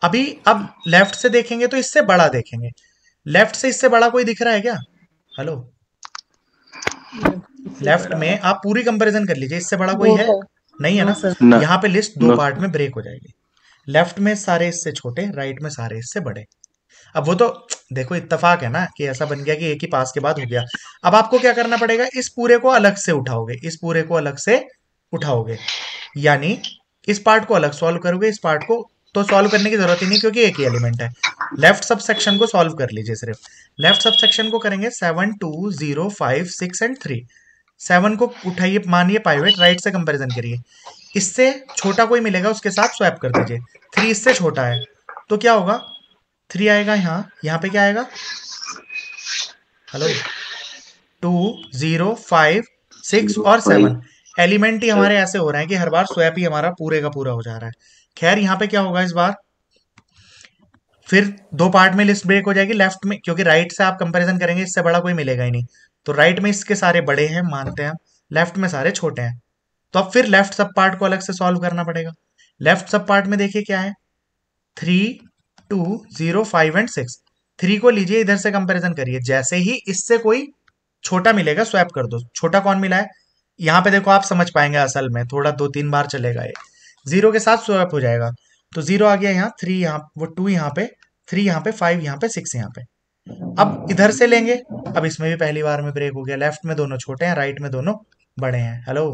अभी अब लेफ्ट से देखेंगे तो इससे बड़ा देखेंगे लेफ्ट से इससे बड़ा कोई दिख रहा है क्या हेलो लेफ्ट में आप पूरी कंपैरिजन कर लीजिए इससे बड़ा कोई है नहीं है ना यहाँ पे लिस्ट दो पार्ट में ब्रेक हो जाएगी लेफ्ट में सारे इससे छोटे राइट में सारे इससे बड़े अब वो तो देखो इतफाक है ना कि ऐसा बन गया कि एक ही पास के बाद हो गया अब आपको क्या करना पड़ेगा इस पूरे को अलग से उठाओगे इस पूरे को अलग से उठाओगे यानी इस पार्ट को अलग सॉल्व करोगे इस पार्ट को तो सॉल्व करने की जरूरत ही नहीं क्योंकि एक ही एलिमेंट है लेफ्ट सब सेक्शन को सॉल्व कर लीजिए सिर्फ लेफ्ट सब सेक्शन को करेंगे seven two zero five six and three seven को उठाइए मानिए पाइवेट राइट से कंपेरिजन करिए इससे छोटा कोई मिलेगा उसके साथ स्वैप कर दीजिए थ्री इससे छोटा है तो क्या होगा थ्री आएगा यहाँ यहाँ पे क्या आएगा hello two zero five six और सेवन एलिमेंट ही हमारे ऐसे हो रहे हैं कि हर बार स्वैप ही हमारा पूरे का पूरा हो जा रहा है खैर यहाँ पे क्या होगा इस बार फिर दो पार्ट में लिस्ट ब्रेक हो जाएगी लेफ्ट में क्योंकि राइट से आप कंपैरिजन करेंगे इससे बड़ा कोई मिलेगा ही नहीं तो राइट में इसके सारे बड़े हैं मानते हैं लेफ्ट में सारे छोटे हैं तो अब फिर लेफ्ट सब पार्ट को अलग से सॉल्व करना पड़ेगा लेफ्ट सब पार्ट में देखिए क्या है three two zero five and six three को लीजिए इधर से कंपेरिजन करिए जैसे ही इससे कोई छोटा मिलेगा स्वैप कर दो छोटा कौन मिला है यहाँ पे देखो आप समझ पाएंगे असल में थोड़ा दो तीन बार चलेगा ये जीरो के साथ स्वैप हो जाएगा तो जीरो आ गया यहाँ थ्री यहाँ वो टू यहाँ पे थ्री यहाँ पे फाइव यहाँ पे सिक्स यहाँ पे अब इधर से लेंगे अब इसमें भी पहली बार में ब्रेक हो गया लेफ्ट में दोनों छोटे हैं राइट में दोनों बड़े हैं हेलो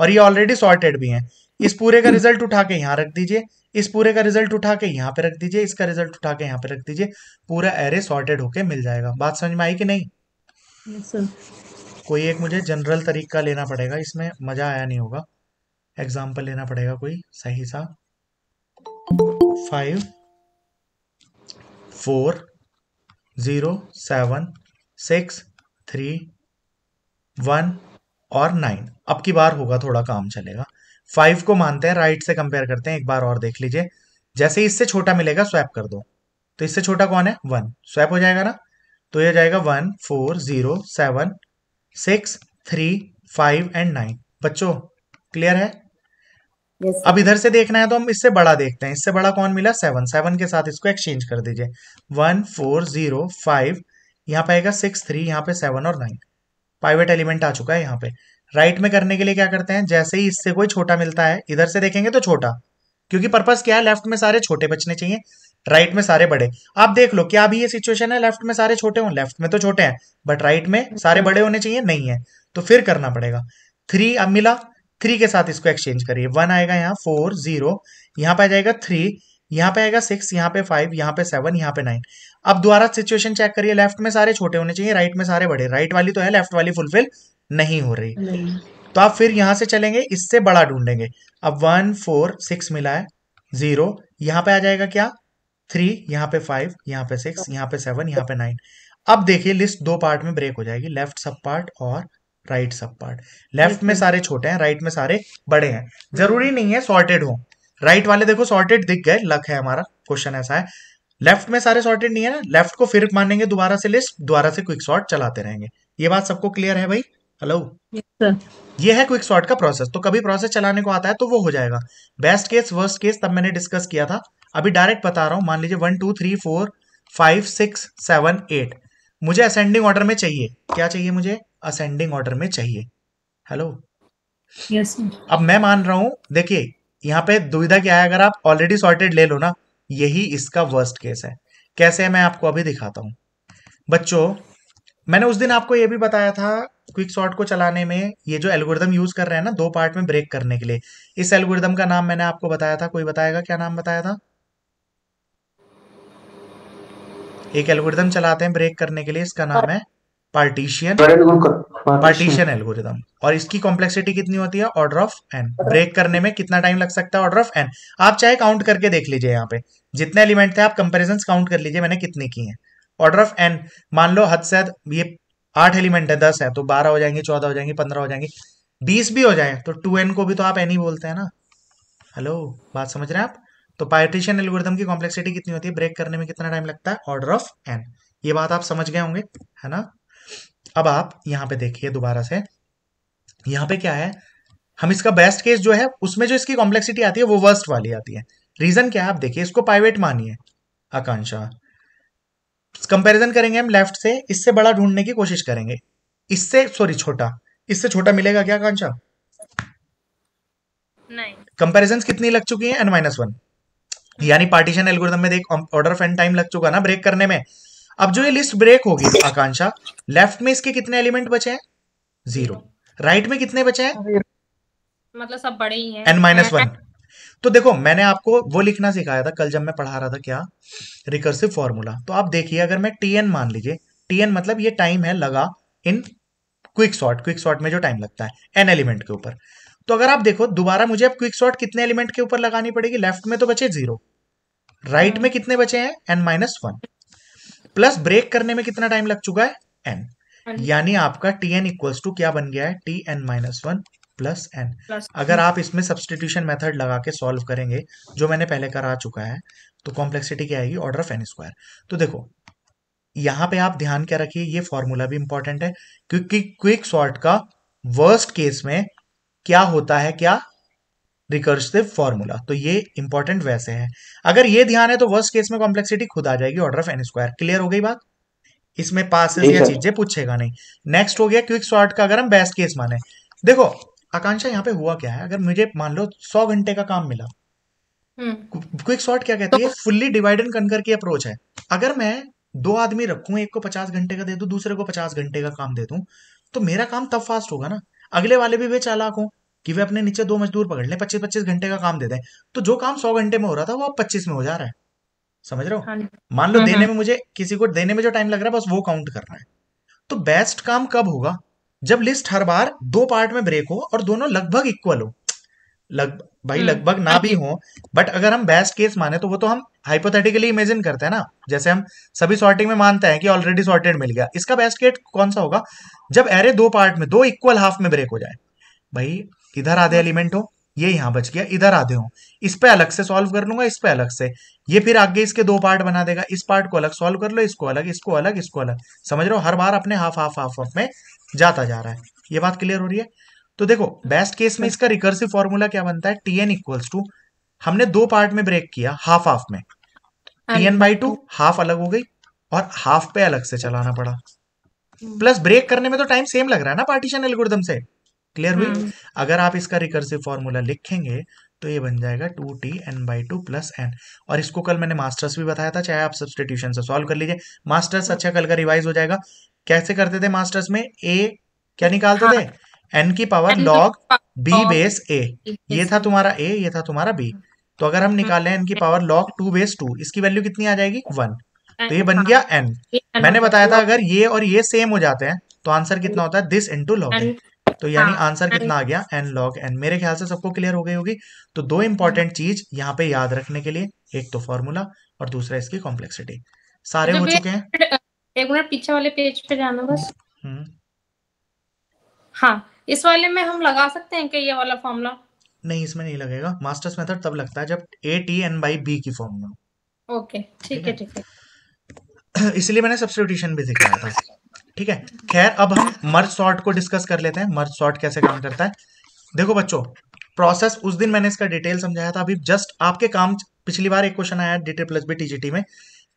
और ये ऑलरेडी सॉर्टेड भी हैं इस पूरे का रिजल्ट उठा के यहाँ रख दीजिए इस पूरे का रिजल्ट उठा के यहाँ पे रख दीजिए इसका रिजल्ट उठा के यहाँ पे रख दीजिए पूरा एरे सॉर्टेड होके मिल जाएगा बात समझ में आई कि नहीं yes, कोई एक मुझे जनरल तरीका लेना पड़ेगा इसमें मजा आया नहीं होगा एग्जाम्पल लेना पड़ेगा कोई सही सा five four zero seven six three one और नाइन अब की बार होगा थोड़ा काम चलेगा फाइव को मानते हैं राइट से कंपेयर करते हैं एक बार और देख लीजिए जैसे इससे छोटा मिलेगा स्वैप कर दो तो इससे छोटा कौन है वन स्वैप हो जाएगा ना तो यह जाएगा one four zero seven six three five and nine बच्चों क्लियर है yes. अब इधर से देखना है तो हम इससे बड़ा देखते हैं इससे बड़ा कौन मिला सेवन सेवन के साथ इसको एक्सचेंज कर दीजिए वन फोर जीरो फाइव यहाँ पे आएगा सिक्स थ्री यहाँ पे सेवन और नाइन पाइवेट एलिमेंट आ चुका है यहाँ पे राइट में करने के लिए क्या करते हैं जैसे ही इससे कोई छोटा मिलता है इधर से देखेंगे तो छोटा क्योंकि पर्पस क्या है लेफ्ट में सारे छोटे बचने चाहिए राइट में सारे बड़े आप देख लो क्या अभी ये सिचुएशन है लेफ्ट में सारे छोटे हों लेफ्ट में तो छोटे हैं बट राइट में सारे बड़े होने चाहिए नहीं है तो फिर करना पड़ेगा थ्री अब मिला थ्री के साथ इसको एक्सचेंज करिए वन आएगा यहाँ फोर जीरो यहाँ पे आ जाएगा थ्री यहाँ पे आएगा सिक्स यहाँ पे फाइव यहाँ पे सेवन यहाँ पे नाइन अब दोबारा सिचुएशन चेक करिए लेफ्ट में सारे छोटे होने चाहिए राइट में सारे बड़े राइट वाली तो है लेफ्ट वाली फुलफिल नहीं हो रही नहीं। तो आप फिर यहां से चलेंगे इससे बड़ा ढूंढेंगे अब वन फोर सिक्स मिला है जीरो यहां पे आ जाएगा क्या थ्री यहां पे फाइव यहां पे सिक्स यहां पे सेवन यहां पे नाइन अब देखिए लिस्ट दो पार्ट में ब्रेक हो जाएगी लेफ्ट सब पार्ट और राइट सब पार्ट लेफ्ट में सारे छोटे हैं राइट में सारे बड़े हैं जरूरी नहीं है सॉर्टेड हो राइट वाले देखो सॉर्टेड दिख गए लक है हमारा क्वेश्चन ऐसा है लेफ्ट में सारे सॉर्टेड नहीं है ना लेफ्ट को फिर मानेंगे दोबारा से लिस्ट दोबारा से क्विक सॉर्ट चलाते रहेंगे ये बात सबको क्लियर है भाई हेलो ये है क्विक सॉर्ट का प्रोसेस तो कभी प्रोसेस चलाने को आता है तो वो हो जाएगा बेस्ट केस वर्स्ट केस तब मैंने डिस्कस किया था अभी डायरेक्ट बता रहा हूँ मान लीजिए one two three four five six seven eight मुझे असेंडिंग ऑर्डर में चाहिए क्या चाहिए मुझे असेंडिंग ऑर्डर में चाहिए हेलो yes, अब मैं मान रहा हूं देखिए यहाँ पे दुविधा क्या है अगर आप ऑलरेडी सॉर्टेड ले लो ना यही इसका वर्स्ट केस है कैसे है मैं आपको अभी दिखाता हूँ बच्चों मैंने उस दिन आपको यह भी बताया था क्विक शॉर्ट को चलाने में ये जो एल्गोरिदम यूज कर रहे हैं ना दो पार्ट में ब्रेक करने के लिए इस एल्गोरिदम का नाम मैंने आपको बताया था कोई बताएगा क्या नाम बताया था एक एल्गोरिदम चलाते हैं ब्रेक करने के लिए इसका नाम है पार्टीशियन पार्टीशियन एल्गोरिदम और इसकी कॉम्प्लेक्सिटी कितनी होती है ऑर्डर ऑफ एन ब्रेक करने में कितना टाइम लग सकता है ऑर्डर ऑफ एन आप चाहे काउंट करके देख लीजिए यहाँ पे जितने एलिमेंट थे आप कंपेरिजन काउंट कर लीजिए मैंने कितने की है ऑर्डर ऑफ एन मान लो हद से हद ये आठ एलिमेंट है दस है तो बारह हो जाएंगे चौदह हो जाएंगे पंद्रह हो जाएंगे बीस भी हो जाए तो टू एन को भी तो आप एन ही बोलते हैं ना हेलो बात समझ रहे हैं आप तो पार्टीशन एल्गोरिथम की कॉम्प्लेक्सिटी कितनी होती है ब्रेक करने में कितना टाइम लगता है ऑर्डर ऑफ एन ये बात आप समझ गए होंगे है ना अब आप यहां पे देखिए दोबारा से यहां पे क्या है हम इसका बेस्ट केस जो है उसमें जो इसकी कॉम्प्लेक्सिटी आती है वो वर्स्ट वाली आती है रीजन क्या है आप देखिए इसको पाइवेट मानिए आकांक्षा कंपैरिजन करेंगे हम लेफ्ट से इससे बड़ा ढूंढने की कोशिश करेंगे इससे सॉरी छोटा इससे छोटा मिलेगा क्या कांक्षा नहीं कंपैरिजन कितनी लग चुकी है एन माइनस वन यानी पार्टीशन एल्गोरिथम में देख ऑर्डर ऑफ एन टाइम लग चुका ना ब्रेक करने में अब जो ये लिस्ट ब्रेक होगी आकांक्षा लेफ्ट में इसके कितने एलिमेंट बचे हैं जीरो राइट में कितने बचे हैं मतलब सब बड़े ही हैं एन माइनस वन तो देखो मैंने आपको वो लिखना सिखाया था कल जब मैं पढ़ा रहा था क्या रिकर्सिव फॉर्मूला तो आप देखिए अगर मैं टी एन मान लीजिए टी एन मतलब ये टाइम है लगा in quick sort quick sort में जो टाइम लगता है एन एलिमेंट के ऊपर तो अगर आप देखो दोबारा मुझे अब क्विक शॉर्ट कितने एलिमेंट के ऊपर लगानी पड़ेगी लेफ्ट में तो बचे जीरो राइट में कितने बचे हैं n minus one plus break करने में कितना टाइम लग चुका है एन हाँ यानी आपका टी एन इक्वल्स टू क्या बन गया है T n minus one plus n अगर आप इसमें सब्सटीट्यूशन मेथड लगा के सॉल्व करेंगे जो मैंने पहले करा चुका है तो कॉम्प्लेक्सिटी क्या आएगी ऑर्डर ऑफ एन स्क्वायर तो देखो यहां पे आप ध्यान क्या रखिए ये फॉर्मूला भी इंपॉर्टेंट है क्योंकि क्विक सॉर्ट का वर्स्ट केस में क्या होता है क्या रिकर्सिव फॉर्मूला तो ये इंपॉर्टेंट वैसे है अगर ये ध्यान है तो वर्स्ट केस में कॉम्प्लेक्सिटी खुद आ जाएगी order of N square clear हो गई बात इसमें पास या चीजें पूछेगा नहीं नेक्स्ट हो गया क्विक सॉर्ट का अगर हम बेस्ट केस माने देखो आकांक्षा यहाँ पे हुआ क्या है अगर मुझे मान लो सौ घंटे का काम मिला हम्म। क्विक शॉर्ट क्या कहती है फुल्ली डिवाइड एंड कनकर की अप्रोच है अगर मैं दो आदमी रखूं एक को पचास घंटे का दे दू दूसरे को पचास घंटे का काम दे दू तो मेरा काम तब फास्ट होगा ना अगले वाले भी वे चालाक हों कि वे अपने नीचे दो मजदूर पकड़ लें पच्चीस पच्चीस घंटे का काम दे दें तो जो काम सौ घंटे में हो रहा था वो अब पच्चीस में हो जा रहा है समझ रहे हो हाँ मान लो हम्म, देने हम्म। में मुझे किसी को देने में जो टाइम लग रहा है बस वो काउंट करना है तो बेस्ट काम कब होगा जब लिस्ट हर बार दो पार्ट में ब्रेक हो और दोनों लगभग इक्वल हो लग भाई हम्म, लगभग ना भी हो बट अगर हम बेस्ट केस माने तो वो तो हम हाइपोथेटिकली इमेजिन करते हैं ना जैसे हम सभी सॉर्टिंग में मानते हैं कि ऑलरेडी सॉर्टेड मिल गया इसका बेस्ट केस कौन सा होगा जब एरे दो पार्ट में दो इक्वल हाफ में ब्रेक हो जाए भाई इधर आधे एलिमेंट हम्म। हो ये यहां बच गया इधर आधे हो इस पे अलग से सॉल्व कर लूंगा इस पे अलग से ये फिर आगे इसके दो पार्ट बना देगा इस पार्ट को अलग सॉल्व कर लो इसको अलग इसको अलग इसको अलग समझ रहे हो हर बार अपने हाफ हाफ हाफ हाफ में जाता जा रहा है ये बात क्लियर हो रही है तो देखो बेस्ट केस में इसका रिकर्सिव फॉर्मूला क्या बनता है टी एन इक्वल्स टू हमने दो पार्ट में ब्रेक किया हाफ हाफ में T N by two half अलग हो गई और हाफ पे अलग से चलाना पड़ा प्लस हम्म। ब्रेक करने में तो टाइम सेम लग रहा है ना पार्टीशन एल्गोरिदम से क्लियर हुई हम्म। अगर आप इसका रिकर्सिव फॉर्मूला लिखेंगे तो ये बन जाएगा two T N by two plus n और इसको कल मैंने मास्टर्स भी बताया था चाहे आप सब्सटीट्यूशन से सॉल्व कर लीजिए मास्टर्स हम्म। अच्छा कल का रिवाइज हो जाएगा कैसे करते थे मास्टर्स में ए क्या निकालते हाँ, थे एन की power log b base a ये था तुम्हारा ए ये था तुम्हारा बी तो अगर हम निकाले एन की power log two base two इसकी वैल्यू कितनी आ जाएगी वन तो ये बन गया एन मैंने बताया था अगर ये और ये सेम हो जाते हैं तो आंसर कितना होता है this into log N तो यानी आंसर हाँ, कितना आ गया एन लॉग एन मेरे ख्याल से सबको क्लियर हो गई होगी तो दो इंपॉर्टेंट चीज यहाँ पे याद रखने के लिए एक तो फॉर्मूला और दूसरा इसकी कॉम्प्लेक्सिटी सारे हो चुके हैं एक मिनट पीछे वाले पेज पे जाना बस हम्म। हाँ इस वाले में हम लगा सकते हैं कि ये वाला फॉर्मूला नहीं इसमें नहीं लगेगा मास्टर्स मेथड तब लगता है जब A T N by B की फॉर्म हो ओके ठीक है ठीक है [CLEARS THROAT] इसलिए मैंने सब्सटीट्यूशन भी दिखाया था ठीक है खैर अब हम मर्ज सॉर्ट को डिस्कस कर लेते हैं मर्ज सॉर्ट कैसे काम करता है देखो बच्चों प्रोसेस उस दिन मैंने इसका डिटेल समझाया था अभी जस्ट आपके काम पिछली बार एक क्वेश्चन आया डिटेल प्लस बी टीजीटी में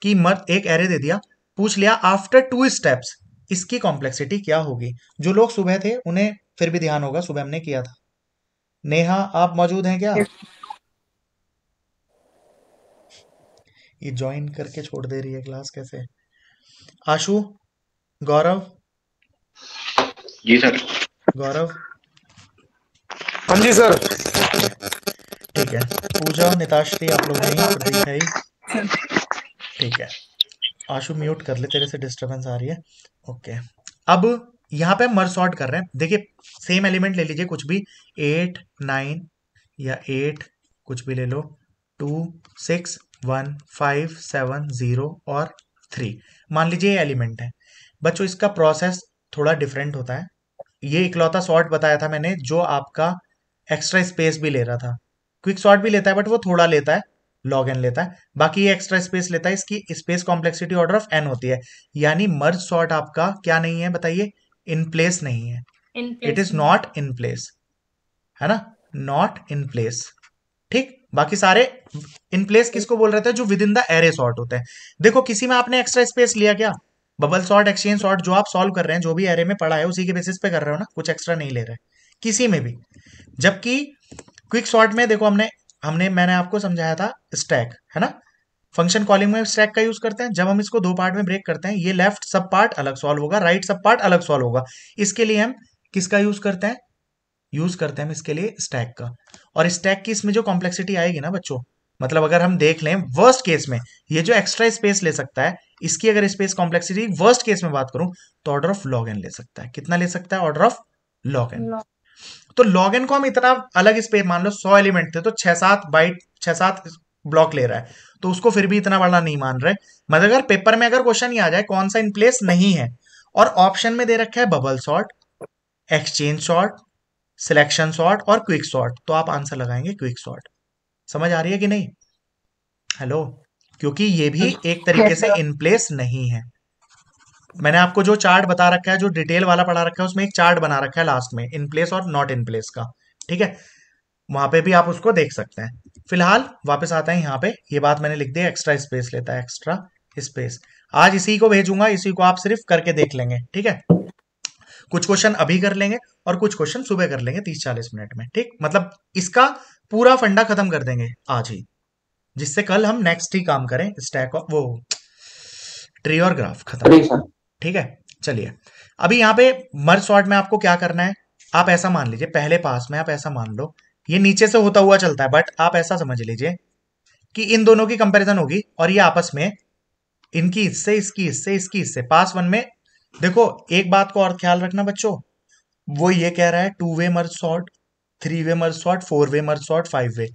कि मर्ज एक एरे दे दिया पूछ लिया आफ्टर टू स्टेप्स इसकी कॉम्प्लेक्सिटी क्या होगी जो लोग सुबह थे उन्हें फिर भी ध्यान होगा सुबह हमने किया था नेहा आप मौजूद हैं क्या ये ज्वाइन करके छोड़ दे रही है क्लास कैसे आशु गौरव जी सर गौरव हाँ जी सर ठीक है पूजा निताश्री आप लोग नहीं ठीक है आशु म्यूट कर ले तेरे से डिस्टर्बेंस आ रही है ओके अब यहाँ पे हम मर सॉर्ट कर रहे हैं देखिए सेम एलिमेंट ले लीजिए कुछ भी एट नाइन या एट कुछ भी ले लो two six one five seven zero और थ्री मान लीजिए ये एलिमेंट है बच्चों इसका प्रोसेस थोड़ा डिफरेंट होता है ये इकलौता सॉर्ट बताया था मैंने जो आपका एक्स्ट्रा स्पेस भी ले रहा था क्विक सॉर्ट भी लेता है बट वो थोड़ा लेता है लॉग एन लेता है बाकी ये एक्स्ट्रा स्पेस लेता है इसकी space complexity order of N होती है यानी मर्ज सॉर्ट आपका क्या नहीं है बताइए इन प्लेस नहीं है it is not in place है ना नॉट इन प्लेस ठीक बाकी सारे इन प्लेस किसको बोल रहे थे जो within the array sort होते हैं देखो किसी में आपने एक्स्ट्रा स्पेस लिया क्या बबल सॉर्ट एक्सचेंज सॉर्ट जो आप सॉल्व कर रहे हैं जो भी एरे में पड़ा है उसी के बेसिस पे कर रहे हो ना कुछ एक्स्ट्रा नहीं ले रहे किसी में भी जबकि क्विक सॉर्ट में देखो हमने हमने मैंने आपको समझाया था स्टैक है ना फंक्शन कॉलिंग में स्टैक का यूज करते हैं जब हम इसको दो पार्ट में ब्रेक करते हैं ये लेफ्ट सब पार्ट अलग सॉल्व होगा राइट सब पार्ट अलग सॉल्व होगा इसके लिए हम किसका यूज करते हैं यूज करते हैं हम इसके लिए स्टैक का और स्टैक की इसमें जो कॉम्प्लेक्सिटी आएगी ना बच्चों मतलब अगर हम देख लें वर्स्ट केस में ये जो एक्स्ट्रा स्पेस ले सकता है इसकी अगर स्पेस कॉम्प्लेक्सिटी वर्स्ट केस में बात करूं तो ऑर्डर ऑफ लॉग एन ले सकता है कितना ले सकता है ऑर्डर ऑफ लॉग एन तो लॉग को हम इतना अलग स्पेस मान लो सौ एलिमेंट थे तो छह सात बाइट छह सात ब्लॉक ले रहा है तो उसको फिर भी इतना बड़ा नहीं मान रहे मतलब अगर पेपर में अगर क्वेश्चन ही आ जाए कौन सा इन प्लेस नहीं है और ऑप्शन में दे रखा है bubble sort exchange sort selection sort और क्विक शॉर्ट तो आप आंसर लगाएंगे क्विक शॉर्ट समझ आ रही है कि नहीं हेलो क्योंकि ये भी एक तरीके से इन प्लेस नहीं है मैंने आपको जो चार्ट बता रखा है जो डिटेल वाला पढ़ा रखा है उसमें एक चार्ट बना रखा है लास्ट में इन प्लेस और नॉट इन प्लेस का ठीक है वहां पे भी आप उसको देख सकते हैं फिलहाल वापस आता है यहाँ पे ये बात मैंने लिख दी एक्स्ट्रा स्पेस लेता है एक्स्ट्रा स्पेस आज इसी को भेजूंगा इसी को आप सिर्फ करके देख लेंगे ठीक है कुछ क्वेश्चन अभी कर लेंगे और कुछ क्वेश्चन सुबह कर लेंगे तीस चालीस मिनट में ठीक मतलब इसका पूरा फंडा खत्म कर देंगे आज ही जिससे कल हम नेक्स्ट ही काम करें स्टैक वो ट्री और ग्राफ खत्म ठीक है चलिए अभी यहां पे मर्ज शॉर्ट में आपको क्या करना है आप ऐसा मान लीजिए पहले पास में आप ऐसा मान लो ये नीचे से होता हुआ चलता है बट आप ऐसा समझ लीजिए कि इन दोनों की कंपैरिजन होगी और ये आपस में इनकी इससे इसकी इससे इसकी इससे पास वन में देखो एक बात को और ख्याल रखना बच्चों वो ये कह रहा है two way merge sort three way merge sort four way merge sort five way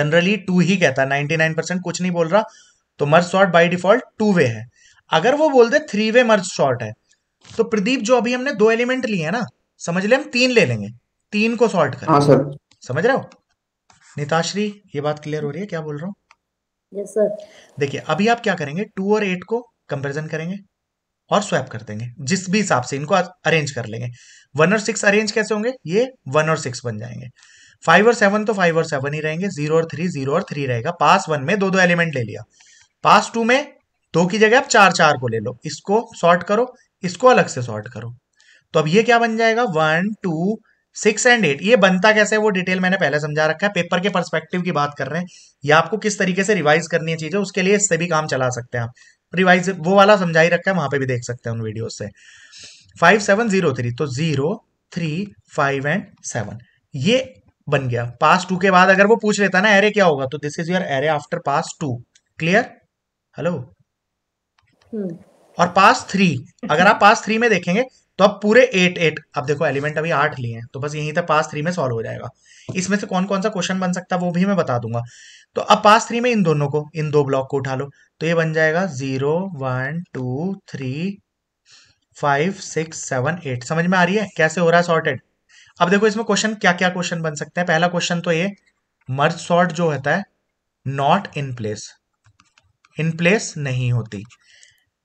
generally two ही कहता है नाइनटी नाइन परसेंट कुछ नहीं बोल रहा तो merge sort by default two way है अगर वो बोल दे थ्री वे मर्ज शॉर्ट है तो प्रदीप जो अभी हमने दो एलिमेंट लिए है ना समझ ले हम तीन ले लेंगे तीन को सॉल्ट कर हाँ सर समझ रहे हो नीताश्री ये बात क्लियर हो रही है क्या बोल रहा हूँ देखिए अभी आप क्या करेंगे टू और एट को कंपेरिजन करेंगे और स्वैप कर देंगे जिस भी हिसाब से इनको अरेंज कर लेंगे वन और सिक्स अरेंज कैसे होंगे ये वन और सिक्स बन जाएंगे फाइव और सेवन तो फाइव और सेवन ही रहेंगे जीरो और थ्री जीरो और थ्री रहेगा पास वन में दो दो एलिमेंट ले लिया पास टू में दो की जगह आप चार चार को ले लो इसको सॉर्ट करो इसको अलग से सॉर्ट करो तो अब ये क्या बन जाएगा one two six and eight ये बनता कैसे है वो डिटेल मैंने पहले समझा रखा है पेपर के परस्पेक्टिव की बात कर रहे हैं या आपको किस तरीके से रिवाइज करनी है चीजें उसके लिए इससे भी काम चला सकते हैं आप रिवाइज वो वाला समझा ही रखा है वहां पे भी देख सकते हैं उन वीडियो से फाइव सेवन जीरो थ्री तो zero three five and seven ये बन गया पास टू के बाद अगर वो पूछ लेता ना एरे क्या होगा तो this is your array after pass two clear hello और पास थ्री अगर आप पास थ्री में देखेंगे तो अब पूरे एट एट अब देखो एलिमेंट अभी आठ लिए हैं तो बस यहीं तक पास थ्री में सॉल्व हो जाएगा इसमें से कौन कौन सा क्वेश्चन बन सकता है वो भी मैं बता दूंगा तो अब पास थ्री में इन दोनों को इन दो ब्लॉक को उठा लो तो ये बन जाएगा zero one two three five six seven eight समझ में आ रही है कैसे हो रहा है सॉर्टेड अब देखो इसमें क्वेश्चन क्या क्या क्वेश्चन बन सकते हैं पहला क्वेश्चन तो ये मर्ज सॉर्ट जो होता है not in place in place नहीं होती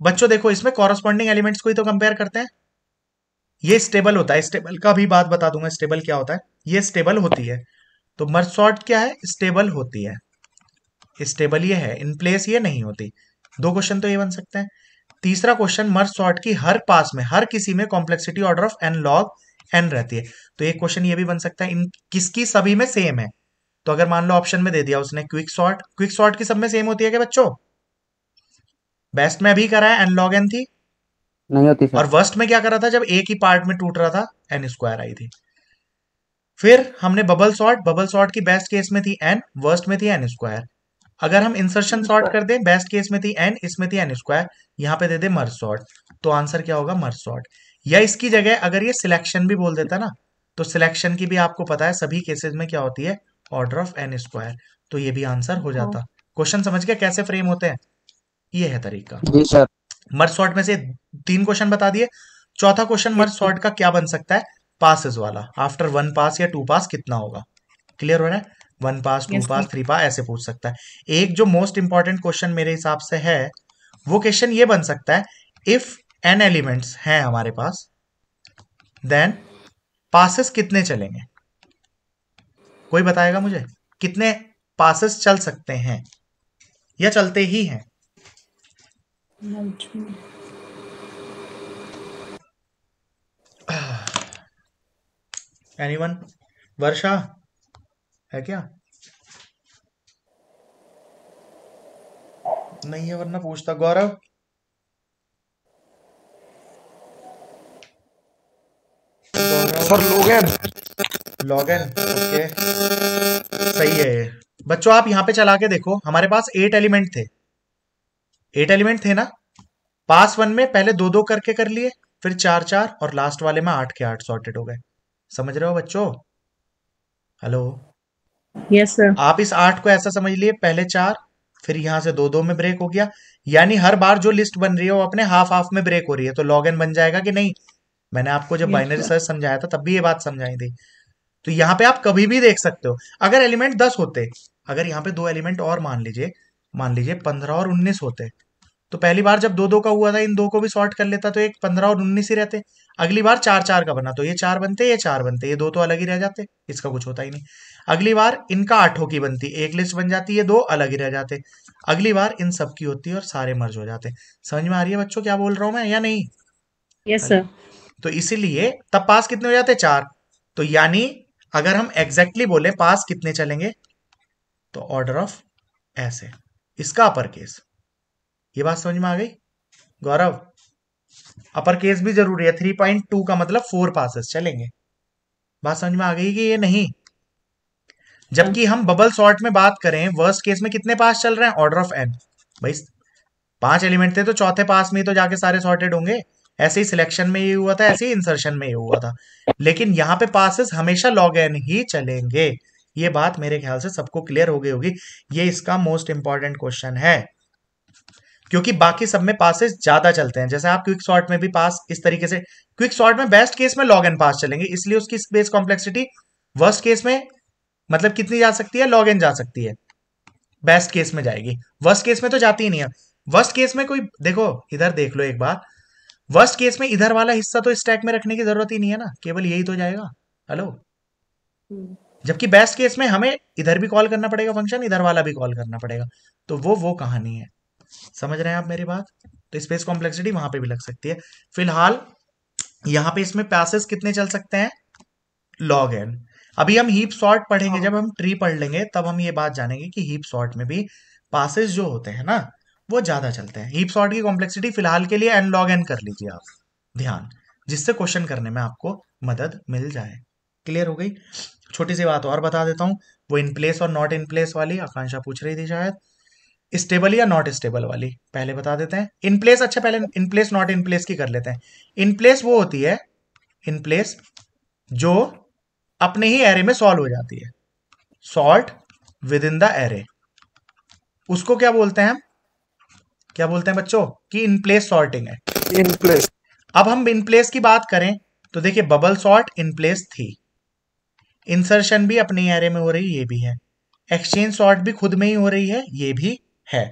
बच्चों देखो इसमें कॉरस्पॉन्डिंग एलिमेंट्स को ही तो कंपेयर करते हैं ये स्टेबल होता है स्टेबल का भी बात बता दूंगा स्टेबल क्या होता है ये स्टेबल होती है तो मर्सॉर्ट क्या है स्टेबल होती है स्टेबल ये है इन प्लेस ये नहीं होती दो क्वेश्चन तो ये बन सकते हैं तीसरा क्वेश्चन मर्सॉर्ट की हर पास में हर किसी में complexity order of N log N रहती है तो एक क्वेश्चन ये भी बन सकता है इन किसकी सभी में सेम है तो अगर मान लो ऑप्शन में दे दिया उसने क्विक सॉर्ट क्विक सॉर्ट की सब में सेम होती है क्या बच्चों बेस्ट में भी करा है एन लॉग एन थी नहीं होती और वर्स्ट में क्या करा था जब एक ही पार्ट में टूट रहा था एन स्क्वायर आई थी फिर हमने बबल सॉर्ट बबल सॉर्ट की बेस्ट केस में थी एन वर्स्ट में थी एन स्क्वायर अगर हम इंसर्शन सॉर्ट कर दें बेस्ट केस में थी एन इसमें थी एन स्क्वायर यहाँ पे दे दे मर्ज सॉर्ट तो आंसर क्या होगा मर्ज सॉर्ट या इसकी जगह अगर ये सिलेक्शन भी बोल देता ना तो सिलेक्शन की भी आपको पता है सभी केसेस में क्या होती है ऑर्डर ऑफ एन स्क्वायर तो ये भी आंसर हो जाता क्वेश्चन हाँ। समझ गया कैसे फ्रेम होते हैं ये है तरीका जी सर मर्ज शॉर्ट में से तीन क्वेश्चन बता दिए चौथा क्वेश्चन मर्ज शॉर्ट का क्या बन सकता है पासिस वाला आफ्टर वन पास या टू पास कितना होगा क्लियर हो रहा है one pass two pass three pass ऐसे पूछ सकता है एक जो मोस्ट इंपॉर्टेंट क्वेश्चन मेरे हिसाब से है वो क्वेश्चन ये बन सकता है इफ एन एलिमेंट्स हैं हमारे पास देन पासिस कितने चलेंगे कोई बताएगा मुझे कितने पासिस चल सकते हैं या चलते ही हैं एनी वन वर्षा है क्या नहीं है वरना पूछता गौरव सर लोगन लोगन ओके सही है बच्चों आप यहाँ पे चला के देखो हमारे पास एट एलिमेंट थे एट एलिमेंट थे ना पास वन में पहले दो दो करके कर लिए फिर चार चार और लास्ट वाले में आठ के आठ सॉर्टेड हो गए समझ रहे हो बच्चो हेलो यस सर आप इस आठ को ऐसा समझ लिए पहले चार फिर यहां से दो दो में ब्रेक हो गया यानी हर बार जो लिस्ट बन रही है वो अपने हाफ हाफ में ब्रेक हो रही है तो लॉग इन बन जाएगा कि नहीं मैंने आपको जब बाइनरी सर्च समझाया था तब भी ये बात समझाई थी तो यहाँ पे आप कभी भी देख सकते हो अगर एलिमेंट दस होते अगर यहाँ पे दो एलिमेंट और मान लीजिए मान लीजिए पंद्रह और उन्नीस होते तो पहली बार जब दो दो का हुआ था इन दो को भी सॉर्ट कर लेता तो एक पंद्रह और उन्नीस ही रहते अगली बार चार चार का बना तो ये चार बनते ये चार बनते ये दो तो अलग ही रह जाते इसका कुछ होता ही नहीं अगली बार इनका आठों की बनती एक लिस्ट बन जाती है दो अलग ही रह जाते अगली बार इन सब की होती है और सारे मर्ज हो जाते समझ में आ रही है बच्चों क्या बोल रहा हूं मैं या नहीं यस सर तो इसीलिए तब पास कितने हो जाते चार तो यानी अगर हम एग्जैक्टली बोले पास कितने चलेंगे तो ऑर्डर ऑफ ऐसे इसका अपर केस ये बात समझ में आ गई गौरव अपर केस भी जरूरी है थ्री पॉइंट टू का मतलब फोर पासेस चलेंगे बात समझ में आ गई कि ये नहीं जबकि हम बबल सॉर्ट में बात करें वर्स्ट केस में कितने पास चल रहे हैं ऑर्डर ऑफ एन भाई पांच एलिमेंट थे तो चौथे पास में ही तो जाके सारे सॉर्टेड होंगे ऐसे ही सिलेक्शन में ये हुआ था ऐसे ही इंसर्शन में ये हुआ था लेकिन यहाँ पे पासेस हमेशा लॉग एन ही चलेंगे ये बात मेरे ख्याल से सबको क्लियर हो गई होगी ये इसका मोस्ट इंपॉर्टेंट क्वेश्चन है क्योंकि बाकी सब में पासेस ज्यादा चलते हैं जैसे आप क्विक शॉर्ट में भी पास इस तरीके से क्विक शॉर्ट में बेस्ट केस में लॉग एन पास चलेंगे इसलिए उसकी स्पेस कॉम्प्लेक्सिटी वर्स्ट केस में मतलब कितनी जा सकती है लॉग एन जा सकती है बेस्ट केस में जाएगी वर्स्ट केस में तो जाती ही नहीं है वर्स्ट केस में कोई देखो इधर देख लो एक बार वर्स्ट केस में इधर वाला हिस्सा तो स्टैक में रखने की जरूरत ही नहीं है ना केवल यही तो जाएगा हेलो हम्म। जबकि बेस्ट केस में हमें इधर भी कॉल करना पड़ेगा फंक्शन इधर वाला भी कॉल करना पड़ेगा तो वो वो कहानी है समझ रहे हैं आप मेरी बात तो स्पेस कॉम्प्लेक्सिटी वहां पे भी लग सकती है फिलहाल यहाँ पे इसमें पैसेज कितने चल सकते हैं लॉग एन अभी हम हीप सॉर्ट पढ़ेंगे हाँ। जब हम ट्री पढ़ लेंगे तब हम ये बात जानेंगे कि हीप सॉर्ट में भी पासिस जो होते हैं ना वो ज्यादा चलते हैं हीप सॉर्ट की कॉम्प्लेक्सिटी फिलहाल के लिए एन लॉग एन कर लीजिए आप ध्यान जिससे क्वेश्चन करने में आपको मदद मिल जाए क्लियर हो गई छोटी सी बात और बता देता हूँ वो इन प्लेस और नॉट इन प्लेस वाली आकांक्षा पूछ रही थी शायद स्टेबल या नॉट स्टेबल वाली पहले बता देते हैं इन प्लेस अच्छा पहले in place not in place की कर लेते हैं इन प्लेस वो होती है इन प्लेस जो अपने ही एरे में सॉल्व हो जाती है sort within the array उसको क्या बोलते हैं हम क्या बोलते हैं बच्चों कि इन प्लेस सॉल्टिंग है इन प्लेस अब हम इन प्लेस की बात करें तो देखिए बबल सॉल्ट इन प्लेस थी इंसर्शन भी अपने एरे में हो रही ये भी है एक्सचेंज सॉल्ट भी खुद में ही हो रही है ये भी है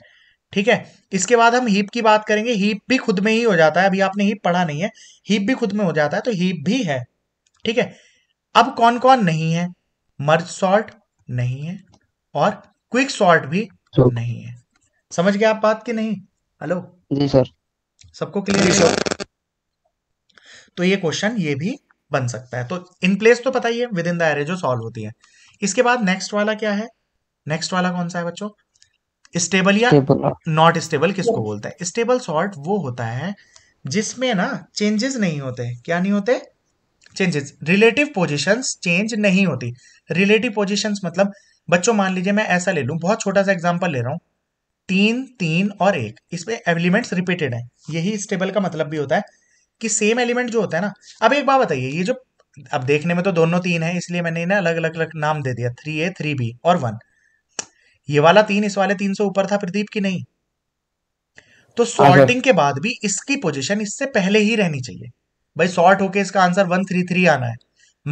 ठीक है इसके बाद हम हीप की बात करेंगे हीप भी खुद में ही हो जाता है अभी आपने हीप पढ़ा नहीं है हीप भी खुद में हो जाता है तो हीप भी है ठीक है अब कौन कौन नहीं है मर्ज सॉल्ट नहीं है और क्विक सॉल्ट भी नहीं है समझ गया आप बात की नहीं हेलो जी सर सबको क्लियर है तो ये क्वेश्चन ये भी बन सकता है तो इन प्लेस तो पता ही है विद इन द एरे जो सॉल्व होती है इसके बाद नेक्स्ट वाला क्या है नेक्स्ट वाला कौन सा है बच्चों स्टेबल या हाँ। नॉट स्टेबल किसको बोलते हैं स्टेबल सॉर्ट वो होता है जिसमें ना चेंजेस नहीं होते क्या नहीं होते चेंजेस रिलेटिव पोजीशंस चेंज नहीं होती रिलेटिव पोजिशन मतलब बच्चों मान लीजिए मैं ऐसा ले लू बहुत छोटा सा एग्जाम्पल ले रहा हूँ तीन तीन और एक इसमें एलिमेंट्स रिपीटेड है यही स्टेबल का मतलब भी होता है कि सेम एलिमेंट जो होता है ना अब एक बात बताइए ये जो अब देखने में तो दोनों तीन है इसलिए मैंने ना अलग अलग अलग नाम दे दिया थ्री ए थ्री बी और वन ये वाला तीन इस वाले तीन से ऊपर था प्रदीप की नहीं तो सॉर्टिंग के बाद भी इसकी पोजीशन इससे पहले ही रहनी चाहिए भाई सॉर्ट होके इसका आंसर वन थ्री थ्री आना है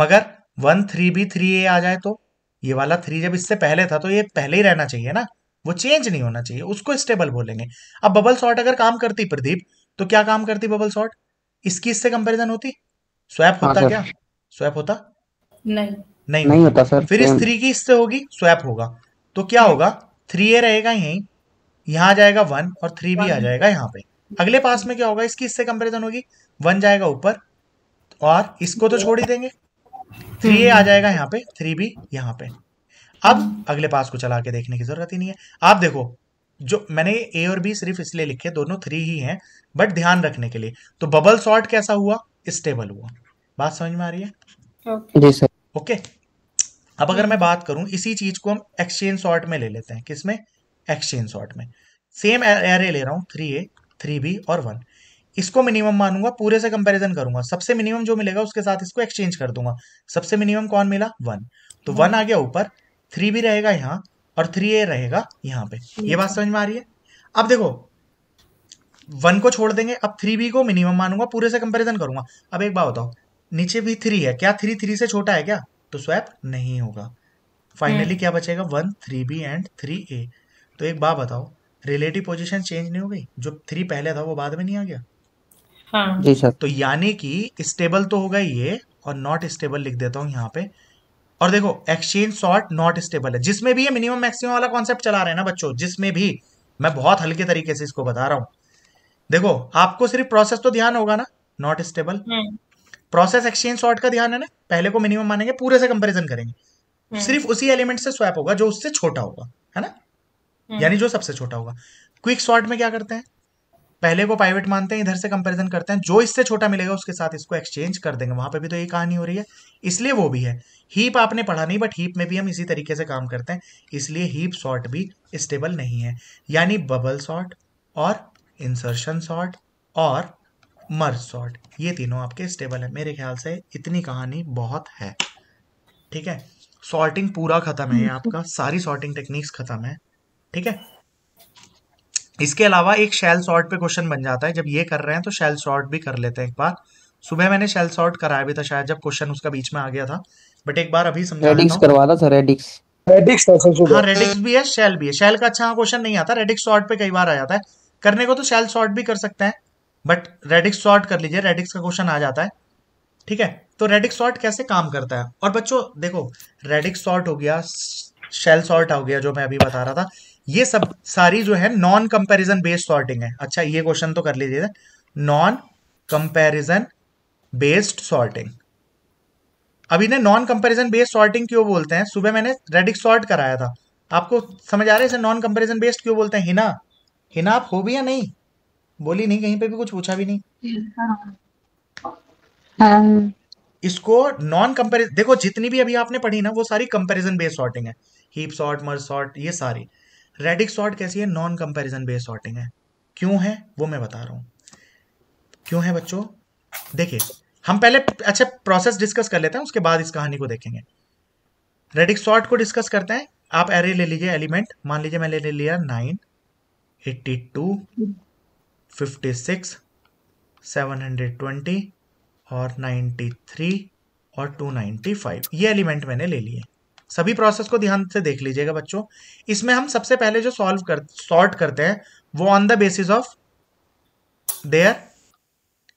मगर वन थ्री भी थ्री ए आ जाए तो ये वाला थ्री जब इससे पहले था तो ये पहले ही रहना चाहिए ना वो चेंज नहीं होना चाहिए उसको स्टेबल बोलेंगे अब बबल सॉर्ट अगर काम करती प्रदीप तो क्या काम करती बबल सॉर्ट इसकी इससे कंपेरिजन होती स्वैप हाँ होता क्या स्वैप होता नहीं नहीं नहीं होता सर फिर इस थ्री की इससे होगी स्वैप होगा तो क्या होगा थ्री ए रहेगा यहीं यहाँ जाएगा वन और थ्री बी आ जाएगा यहाँ पे अगले पास में क्या होगा इसकी इससे कंपेरिजन होगी वन जाएगा ऊपर और इसको तो छोड़ ही देंगे थ्री ए आ जाएगा यहाँ पे थ्री बी यहाँ पे अब अगले पास को चला के देखने की जरूरत ही नहीं है आप देखो जो मैंने ए और बी सिर्फ इसलिए लिखे दोनों थ्री ही हैं बट ध्यान रखने के लिए तो बबल सॉर्ट कैसा हुआ स्टेबल हुआ बात समझ में आ रही है ओके okay. अब अगर हम्म। मैं बात करूं इसी चीज को हम एक्सचेंज शॉर्ट में ले लेते हैं किसमें एक्सचेंज शॉर्ट में सेम एरे ले रहा हूँ थ्री ए थ्री बी और वन इसको मिनिमम मानूंगा पूरे से कंपैरिजन करूंगा सबसे मिनिमम जो मिलेगा उसके साथ इसको एक्सचेंज कर दूंगा सबसे मिनिमम कौन मिला वन तो वन आ गया ऊपर थ्री भी रहेगा यहाँ और थ्री ए रहेगा यहाँ पे ये बात समझ में आ रही है अब देखो वन को छोड़ देंगे अब थ्री बी को मिनिमम मानूंगा पूरे से कंपेरिजन करूंगा अब एक बात बताओ नीचे भी थ्री है क्या थ्री थ्री से छोटा है क्या तो स्वैप नहीं होगा फाइनली हम्म। क्या बचेगा one three B and three A तो एक बात बताओ रिलेटिव पोजीशन चेंज नहीं हो गई जो थ्री पहले था वो बाद में नहीं आ गया हाँ। जी सर तो यानी कि स्टेबल तो होगा ये और नॉट स्टेबल लिख देता हूँ यहाँ पे और देखो एक्सचेंज सॉर्ट नॉट स्टेबल है जिसमें भी ये मिनिमम मैक्सिमम वाला कॉन्सेप्ट चला रहे हैं ना बच्चों जिसमें भी मैं बहुत हल्के तरीके से इसको बता रहा हूँ देखो आपको सिर्फ प्रोसेस तो ध्यान होगा ना not stable process exchange sort का ध्यान है ना पहले को मिनिमम मानेंगे पूरे से कंपेरिजन करेंगे हम्म। सिर्फ उसी एलिमेंट से स्वैप होगा जो उससे छोटा होगा है ना हम्म। यानी जो सबसे छोटा होगा क्विक शॉर्ट में क्या करते हैं पहले को प्राइवेट मानते हैं इधर से कंपेरिजन करते हैं जो इससे छोटा मिलेगा उसके साथ इसको एक्सचेंज कर देंगे वहां पे भी तो ये कहानी हो रही है इसलिए वो भी है हीप आपने पढ़ा नहीं बट हीप में भी हम इसी तरीके से काम करते हैं इसलिए हीप शॉर्ट भी स्टेबल नहीं है यानी बबल शॉर्ट और इंसर्शन शॉर्ट और मर्ज सॉर्ट ये तीनों आपके स्टेबल है मेरे ख्याल से इतनी कहानी बहुत है ठीक है सॉर्टिंग पूरा खत्म है आपका सारी सॉर्टिंग टेक्निक्स खत्म है ठीक है इसके अलावा एक शेल सॉर्ट पे क्वेश्चन बन जाता है जब ये कर रहे हैं तो शेल सॉर्ट भी कर लेते हैं एक बार सुबह मैंने शेल सॉर्ट कराया भी था शायद जब क्वेश्चन उसका बीच में आ गया था बट एक बार अभी रेडिक्स करवा था रेडिक्स रेडिक्स हाँ रेडिक्स भी है शेल भी है शेल का अच्छा क्वेश्चन नहीं आता रेडिक्स सॉर्ट पे कई बार आ जाता है करने को तो शेल सॉर्ट भी कर सकते हैं बट रेडिक्स सॉर्ट कर लीजिए रेडिक्स का क्वेश्चन आ जाता है ठीक है तो रेडिक्स सॉर्ट कैसे काम करता है और बच्चों देखो रेडिक्स सॉर्ट हो गया शेल सॉर्ट हो गया जो मैं अभी बता रहा था ये सब सारी जो है नॉन कंपेरिजन बेस्ड सॉर्टिंग है अच्छा ये क्वेश्चन तो कर लीजिए नॉन कंपेरिजन बेस्ड सॉर्टिंग अब इन्हें नॉन कंपेरिजन बेस्ड सॉर्टिंग क्यों बोलते हैं सुबह मैंने रेडिक्स सॉर्ट कराया था आपको समझ आ रहा है इसे नॉन कंपेरिजन बेस्ड क्यों बोलते हैं हिना हिना आप हो भी या नहीं बोली नहीं कहीं पे भी कुछ पूछा भी नहीं हाँ। हाँ। इसको नॉन कंपेरिजन देखो जितनी भी अभी आपने पढ़ी ना वो सारी कंपेरिजन बेस्ड सॉर्टिंग है हीप सॉर्ट मर्ज सॉर्ट ये सारी रेडिक सॉर्ट कैसी है नॉन कंपेरिजन बेस्ड सॉर्टिंग है क्यों है वो मैं बता रहा हूँ क्यों है बच्चों देखिए हम पहले अच्छे प्रोसेस डिस्कस कर लेते हैं उसके बाद इस कहानी को देखेंगे रेडिक सॉर्ट को डिस्कस करते हैं आप एरे ले लीजिए एलिमेंट मान लीजिए मैं ले लिया नाइन एट्टी टू 56, 720 और 93 और 295 ये एलिमेंट मैंने ले लिए सभी प्रोसेस को ध्यान से देख लीजिएगा बच्चों इसमें हम सबसे पहले जो सॉल्व कर सॉर्ट करते हैं वो on the basis of their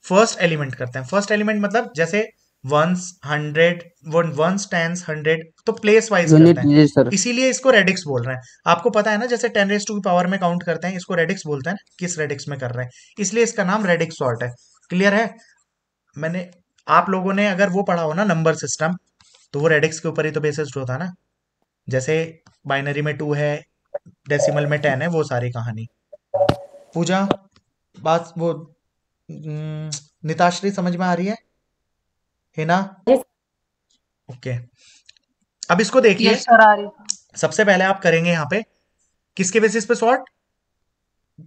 first element करते हैं फर्स्ट एलिमेंट मतलब जैसे ones hundred one tens hundred तो प्लेस वाइज करते हैं इसीलिए इसको रेडिक्स बोल रहे हैं आपको पता है ना जैसे टेन रेस टू पावर में काउंट करते हैं इसको रेडिक्स बोलते हैं किस रेडिक्स में कर रहे हैं इसलिए इसका नाम रेडिक्स सॉर्ट है क्लियर है मैंने आप लोगों ने अगर वो पढ़ा हो ना नंबर सिस्टम तो वो रेडिक्स के ऊपर ही तो बेसिस्ड होता ना जैसे बाइनरी में टू है डेसिमल में टेन है वो सारी कहानी पूजा बात वो निताश्री समझ में आ रही है ना ओके अब इसको देखिए सबसे पहले आप करेंगे यहाँ पे किसके बेसिस पे सॉर्ट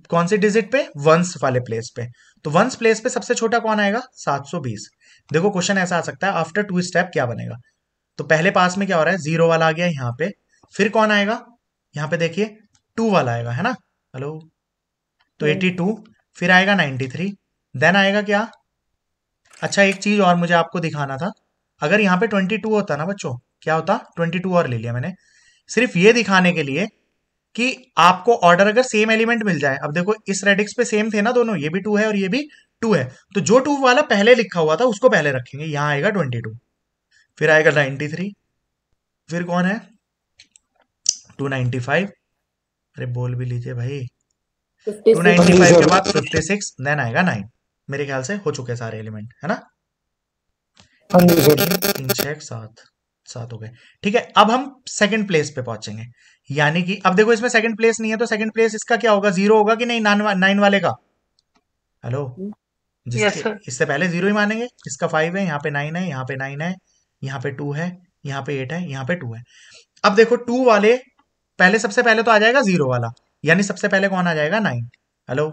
कौन से डिजिट पे वंस वाले प्लेस पे तो वंस प्लेस पे सबसे छोटा कौन आएगा 720 देखो क्वेश्चन ऐसा आ सकता है आफ्टर टू स्टेप क्या बनेगा तो पहले पास में क्या हो रहा है जीरो वाला आ गया यहाँ पे फिर कौन आएगा यहाँ पे देखिए टू वाला आएगा है ना हेलो तो एटी टू फिर आएगा नाइनटी थ्री देन आएगा क्या अच्छा एक चीज और मुझे आपको दिखाना था अगर यहाँ पे 22 होता ना बच्चों क्या होता 22 और ले लिया मैंने सिर्फ ये दिखाने के लिए कि आपको ऑर्डर अगर सेम एलिमेंट मिल जाए अब देखो इस रेडिक्स पे सेम थे ना दोनों ये भी टू है और ये भी टू है तो जो टू वाला पहले लिखा हुआ था उसको पहले रखेंगे यहां आएगा ट्वेंटी टू फिर आएगा नाइन्टी थ्री फिर कौन है टू नाइन्टी फाइव अरे बोल भी लीजिए भाई टू नाइन्टी फाइव के बाद फिफ्टी सिक्स देन आएगा नाइन मेरे ख्याल से हो चुके सारे एलिमेंट है ना हाँ तीन छह सात सात हो गए ठीक है अब हम सेकंड प्लेस पे पहुंचेंगे यानी कि अब देखो इसमें सेकंड प्लेस नहीं है तो सेकंड प्लेस इसका क्या होगा जीरो होगा कि नहीं नाइन वाले का हेलो इससे पहले जीरो ही मानेंगे इसका फाइव है यहाँ पे नाइन है यहाँ पे नाइन है यहाँ पे टू है यहाँ पे एट है यहाँ पे टू है अब देखो टू वाले पहले सबसे पहले तो आ जाएगा जीरो वाला यानी सबसे पहले कौन आ जाएगा नाइन हेलो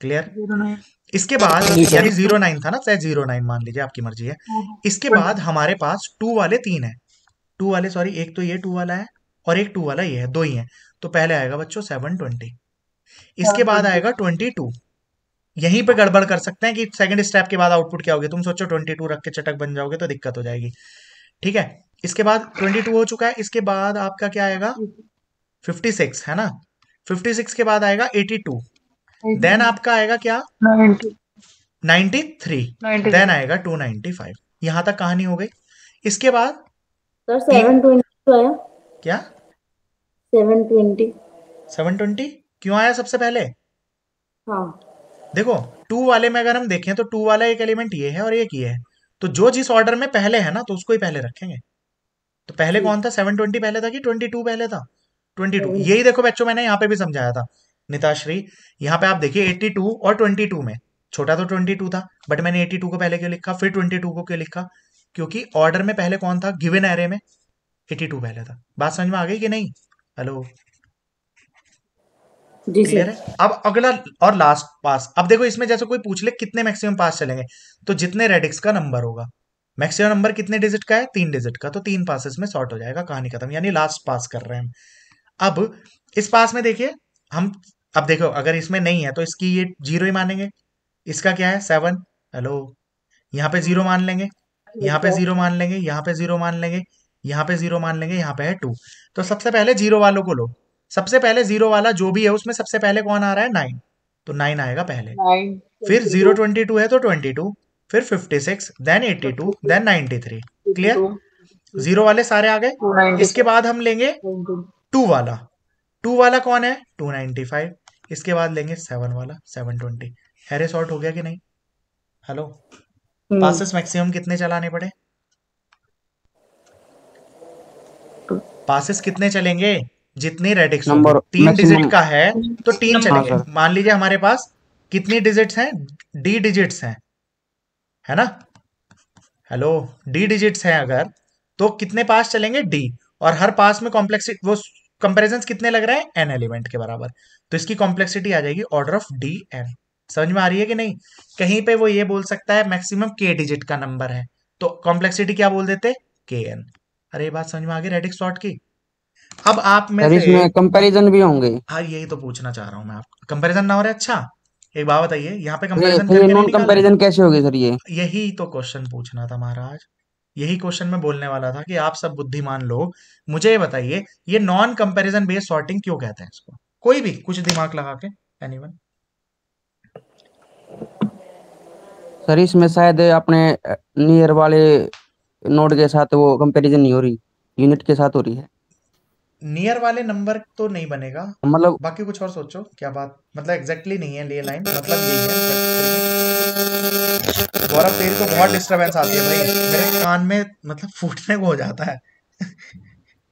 क्लियर इसके बाद यानी जीरो नाइन था ना चाहे जीरो नाइन मान लीजिए आपकी मर्जी है हाँ, हाँ। इसके बाद हमारे पास टू वाले तीन है टू वाले सॉरी एक तो ये टू वाला है और एक टू वाला ये है दो ही है तो पहले आएगा बच्चों सेवन ट्वेंटी इसके बाद हाँ, आएगा ट्वेंटी टू यहीं पे गड़बड़ कर सकते हैं कि सेकंड स्टेप के बाद आउटपुट क्या होगी तुम सोचो ट्वेंटी टू रख के चटक बन जाओगे तो दिक्कत हो जाएगी ठीक है इसके बाद ट्वेंटी टू हो चुका है इसके बाद आपका क्या आएगा फिफ्टी सिक्स है ना फिफ्टी सिक्स के बाद आएगा एटी टू देन आपका आएगा क्या नाइनटी थ्री देन आएगा टू नाइनटी फाइव यहाँ तक कहानी हो गई इसके बाद सर तो क्या सेवन ट्वेंटी सेवन ट्वेंटी क्यों आया सबसे पहले हाँ देखो टू वाले में अगर हम देखें तो टू वाला एक एलिमेंट ये है और एक ये है तो जो जिस ऑर्डर में पहले है ना तो उसको ही पहले रखेंगे तो पहले कौन था सेवन ट्वेंटी पहले था कि ट्वेंटी टू पहले था ट्वेंटी टू यही देखो बच्चों मैंने यहाँ पे भी समझाया था निताश्री यहाँ पे आप देखिए 82 और 22 में छोटा तो 22 था बट मैंने 82 को पहले क्यों लिखा फिर 22 को क्यों लिखा क्योंकि ऑर्डर में पहले कौन था गिवन एरे में 82 पहले था बात समझ में आ गई कि नहीं हेलो क्लियर है अब अगला और लास्ट पास अब देखो इसमें जैसे कोई पूछ ले कितने मैक्सिमम पास चलेंगे तो जितने रेडिक्स का नंबर होगा मैक्सिमम नंबर कितने डिजिट का है तीन डिजिट का तो तीन पासेस में शॉर्ट हो जाएगा कहानी खत्म यानी लास्ट पास कर रहे हैं अब इस पास में देखिए हम अब देखो अगर इसमें नहीं है तो इसकी ये जीरो ही मानेंगे इसका क्या है सेवन हेलो यहाँ पे जीरो मान लेंगे यहाँ पे जीरो मान लेंगे यहाँ पे जीरो मान लेंगे यहाँ पे जीरो मान लेंगे यहाँ पे है टू तो सबसे पहले जीरो वालों को लो सबसे पहले जीरो वाला जो भी है उसमें सबसे पहले कौन आ रहा है नाइन तो नाइन आएगा पहले फिर जीरो ट्वेंटी टू है तो ट्वेंटी टू फिर fifty six then eighty two then ninety three clear zero वाले सारे आ गए इसके बाद हम लेंगे टू वाला टू वाला कौन है टू नाइनटी फाइव इसके बाद लेंगे सेवन वाला सेवन ट्वेंटी हैरे शॉर्ट हो गया कि नहीं हेलो पासेस मैक्सिमम कितने चलाने पड़े पासेस कितने चलेंगे जितनी रेडिक्स तीन डिजिट का है तो तीन चलेंगे मान लीजिए हमारे पास कितनी डिजिट्स हैं डी डिजिट्स हैं है ना हेलो डी डिजिट्स हैं अगर तो कितने पास चलेंगे डी और हर पास में कॉम्प्लेक्सिटी वो कंपेरिजन कितने लग रहे हैं एन एलिमेंट के बराबर तो इसकी कॉम्प्लेक्सिटी आ जाएगी ऑर्डर ऑफ डी एन समझ में आ रही है कि नहीं कहीं पे वो ये बोल सकता है मैक्सिमम के डिजिट का नंबर है तो कॉम्प्लेक्सिटी क्या बोल देते के एन अरे ये बात समझ में आ गई रेडिक्स सॉर्ट की अब आप में से कंपैरिजन भी होंगे हाँ यही तो पूछना चाह रहा हूँ मैं आप कंपैरिजन ना हो रहा है अच्छा एक बात बताइए यहाँ पे कंपैरिजन कंपैरिजन कैसे होगी सर ये यही तो क्वेश्चन पूछना था महाराज यही क्वेश्चन में बोलने वाला था कि आप सब बुद्धिमान लोग मुझे ये बताइए ये नॉन कंपैरिजन बेस्ड सॉर्टिंग क्यों कहते हैं इसको कोई भी कुछ दिमाग लगा के एनीवन सर इसमें शायद अपने नियर वाले नोड के साथ वो कंपैरिजन नहीं हो रही यूनिट के साथ हो रही है नियर वाले नंबर तो नहीं बनेगा मतलब बाकी कुछ और सोचो क्या बात मतलब एग्जैक्टली exactly नहीं है ले लाइन मतलब यही है गौरव तेरे को तो बहुत डिस्टरबेंस आती है भाई मेरे कान में मतलब फूटने को हो जाता है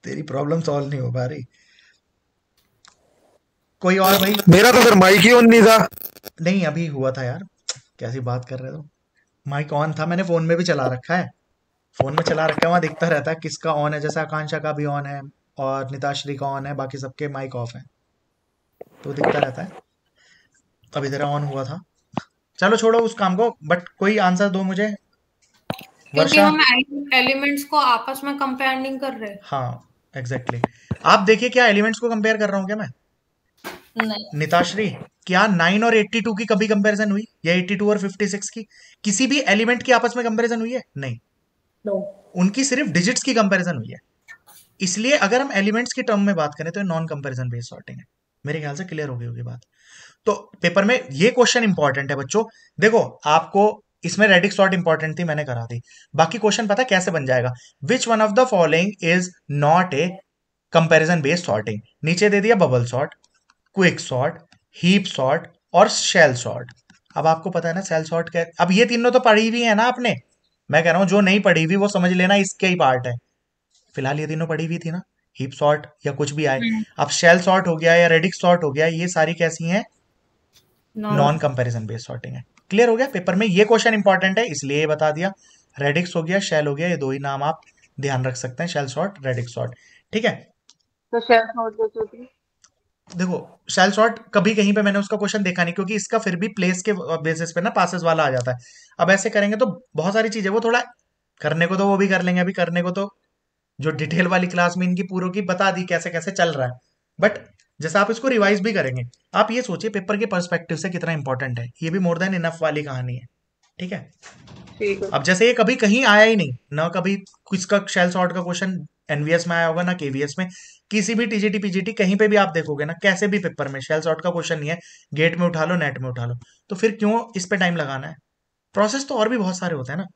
तेरी प्रॉब्लम सॉल्व नहीं हो पा रही कोई और भाई मेरा तो फिर माइक ही ऑन नहीं था नहीं अभी हुआ था यार कैसी बात कर रहे हो माइक ऑन था मैंने फोन में भी चला रखा है फोन में चला रखा है वहां दिखता रहता है किसका ऑन है जैसे आकांक्षा का भी ऑन है और नीताश्री का ऑन है बाकी सबके माइक ऑफ है तो दिखता रहता है अभी जरा ऑन हुआ था चलो छोड़ो उस काम को बट कोई आंसर दो मुझे क्योंकि हम एलिमेंट्स को आपस में कंपेयरिंग कर रहे हैं हाँ एग्जैक्टली exactly. आप देखिए क्या एलिमेंट्स को कंपेयर कर रहा हूँ क्या मैं नीताश्री क्या नाइन और एट्टी टू की कभी कंपैरिजन हुई या एट्टी टू और फिफ्टी सिक्स की किसी भी एलिमेंट की आपस में कंपैरिजन हुई है नहीं no. उनकी सिर्फ डिजिट्स की कंपैरिजन हुई है इसलिए अगर हम एलिमेंट्स की टर्म में बात करें तो नॉन कंपेरिजन बेस्ड सॉर्टिंग है मेरे ख्याल से क्लियर हो गई होगी बात तो पेपर में ये क्वेश्चन इंपॉर्टेंट है बच्चों देखो आपको इसमें रेडिक सॉर्ट इंपॉर्टेंट थी मैंने करा दी बाकी क्वेश्चन पता कैसे बन जाएगा which one of the following is not a comparison based sorting नीचे दे दिया bubble sort quick sort heap sort और शेल सॉर्ट अब आपको पता है ना सेल सॉर्ट क्या अब ये तीनों तो पढ़ी हुई है ना आपने मैं कह रहा हूं जो नहीं पढ़ी हुई वो समझ लेना इसके ही पार्ट है फिलहाल ये तीनों पड़ी हुई थी ना हीप सॉर्ट या कुछ भी आए हम्म। अब शेल सॉर्ट हो गया या रेडिक सॉर्ट हो गया ये सारी कैसी है नॉन कंपेरिजन बेस्ड सॉर्टिंग है क्लियर हो गया पेपर में ये क्वेश्चन इंपॉर्टेंट है इसलिए ये बता दिया रेडिक्स हो गया शेल हो गया ये दो ही नाम आप ध्यान रख सकते हैं शेल सॉर्ट रेडिक्स सॉर्ट ठीक है तो शेल देखो शेल सॉर्ट कभी कहीं पे मैंने उसका क्वेश्चन देखा नहीं क्योंकि इसका फिर भी प्लेस के बेसिस पे ना पासेस वाला आ जाता है अब ऐसे करेंगे तो बहुत सारी चीजें वो थोड़ा करने को तो वो भी कर लेंगे अभी करने को तो जो डिटेल वाली क्लास में इनकी पूरी की बता दी कैसे कैसे चल रहा है बट जैसे आप इसको रिवाइज भी करेंगे आप ये सोचिए पेपर के परस्पेक्टिव से कितना इंपॉर्टेंट है ये भी मोर देन इनफ वाली कहानी है ठीक है अब जैसे ये कभी कहीं आया ही नहीं ना कभी किसका शेल शॉर्ट का क्वेश्चन एनवीएस में आया होगा ना केवीएस में किसी भी टीजीटी पीजीटी कहीं पे भी आप देखोगे ना कैसे भी पेपर में शेल शॉर्ट का क्वेश्चन नहीं है गेट में उठा लो नेट में उठा लो तो फिर क्यों इस पे टाइम लगाना है प्रोसेस तो और भी बहुत सारे होते हैं ना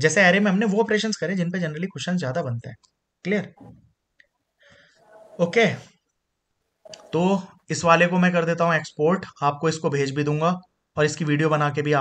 जैसे एरे में हमने वो ऑपरेशन करे जिनपे जनरली क्वेश्चन ज्यादा बनते हैं क्लियर ओके तो इस वाले को मैं कर देता हूं एक्सपोर्ट आपको इसको भेज भी दूंगा और इसकी वीडियो बना के भी आप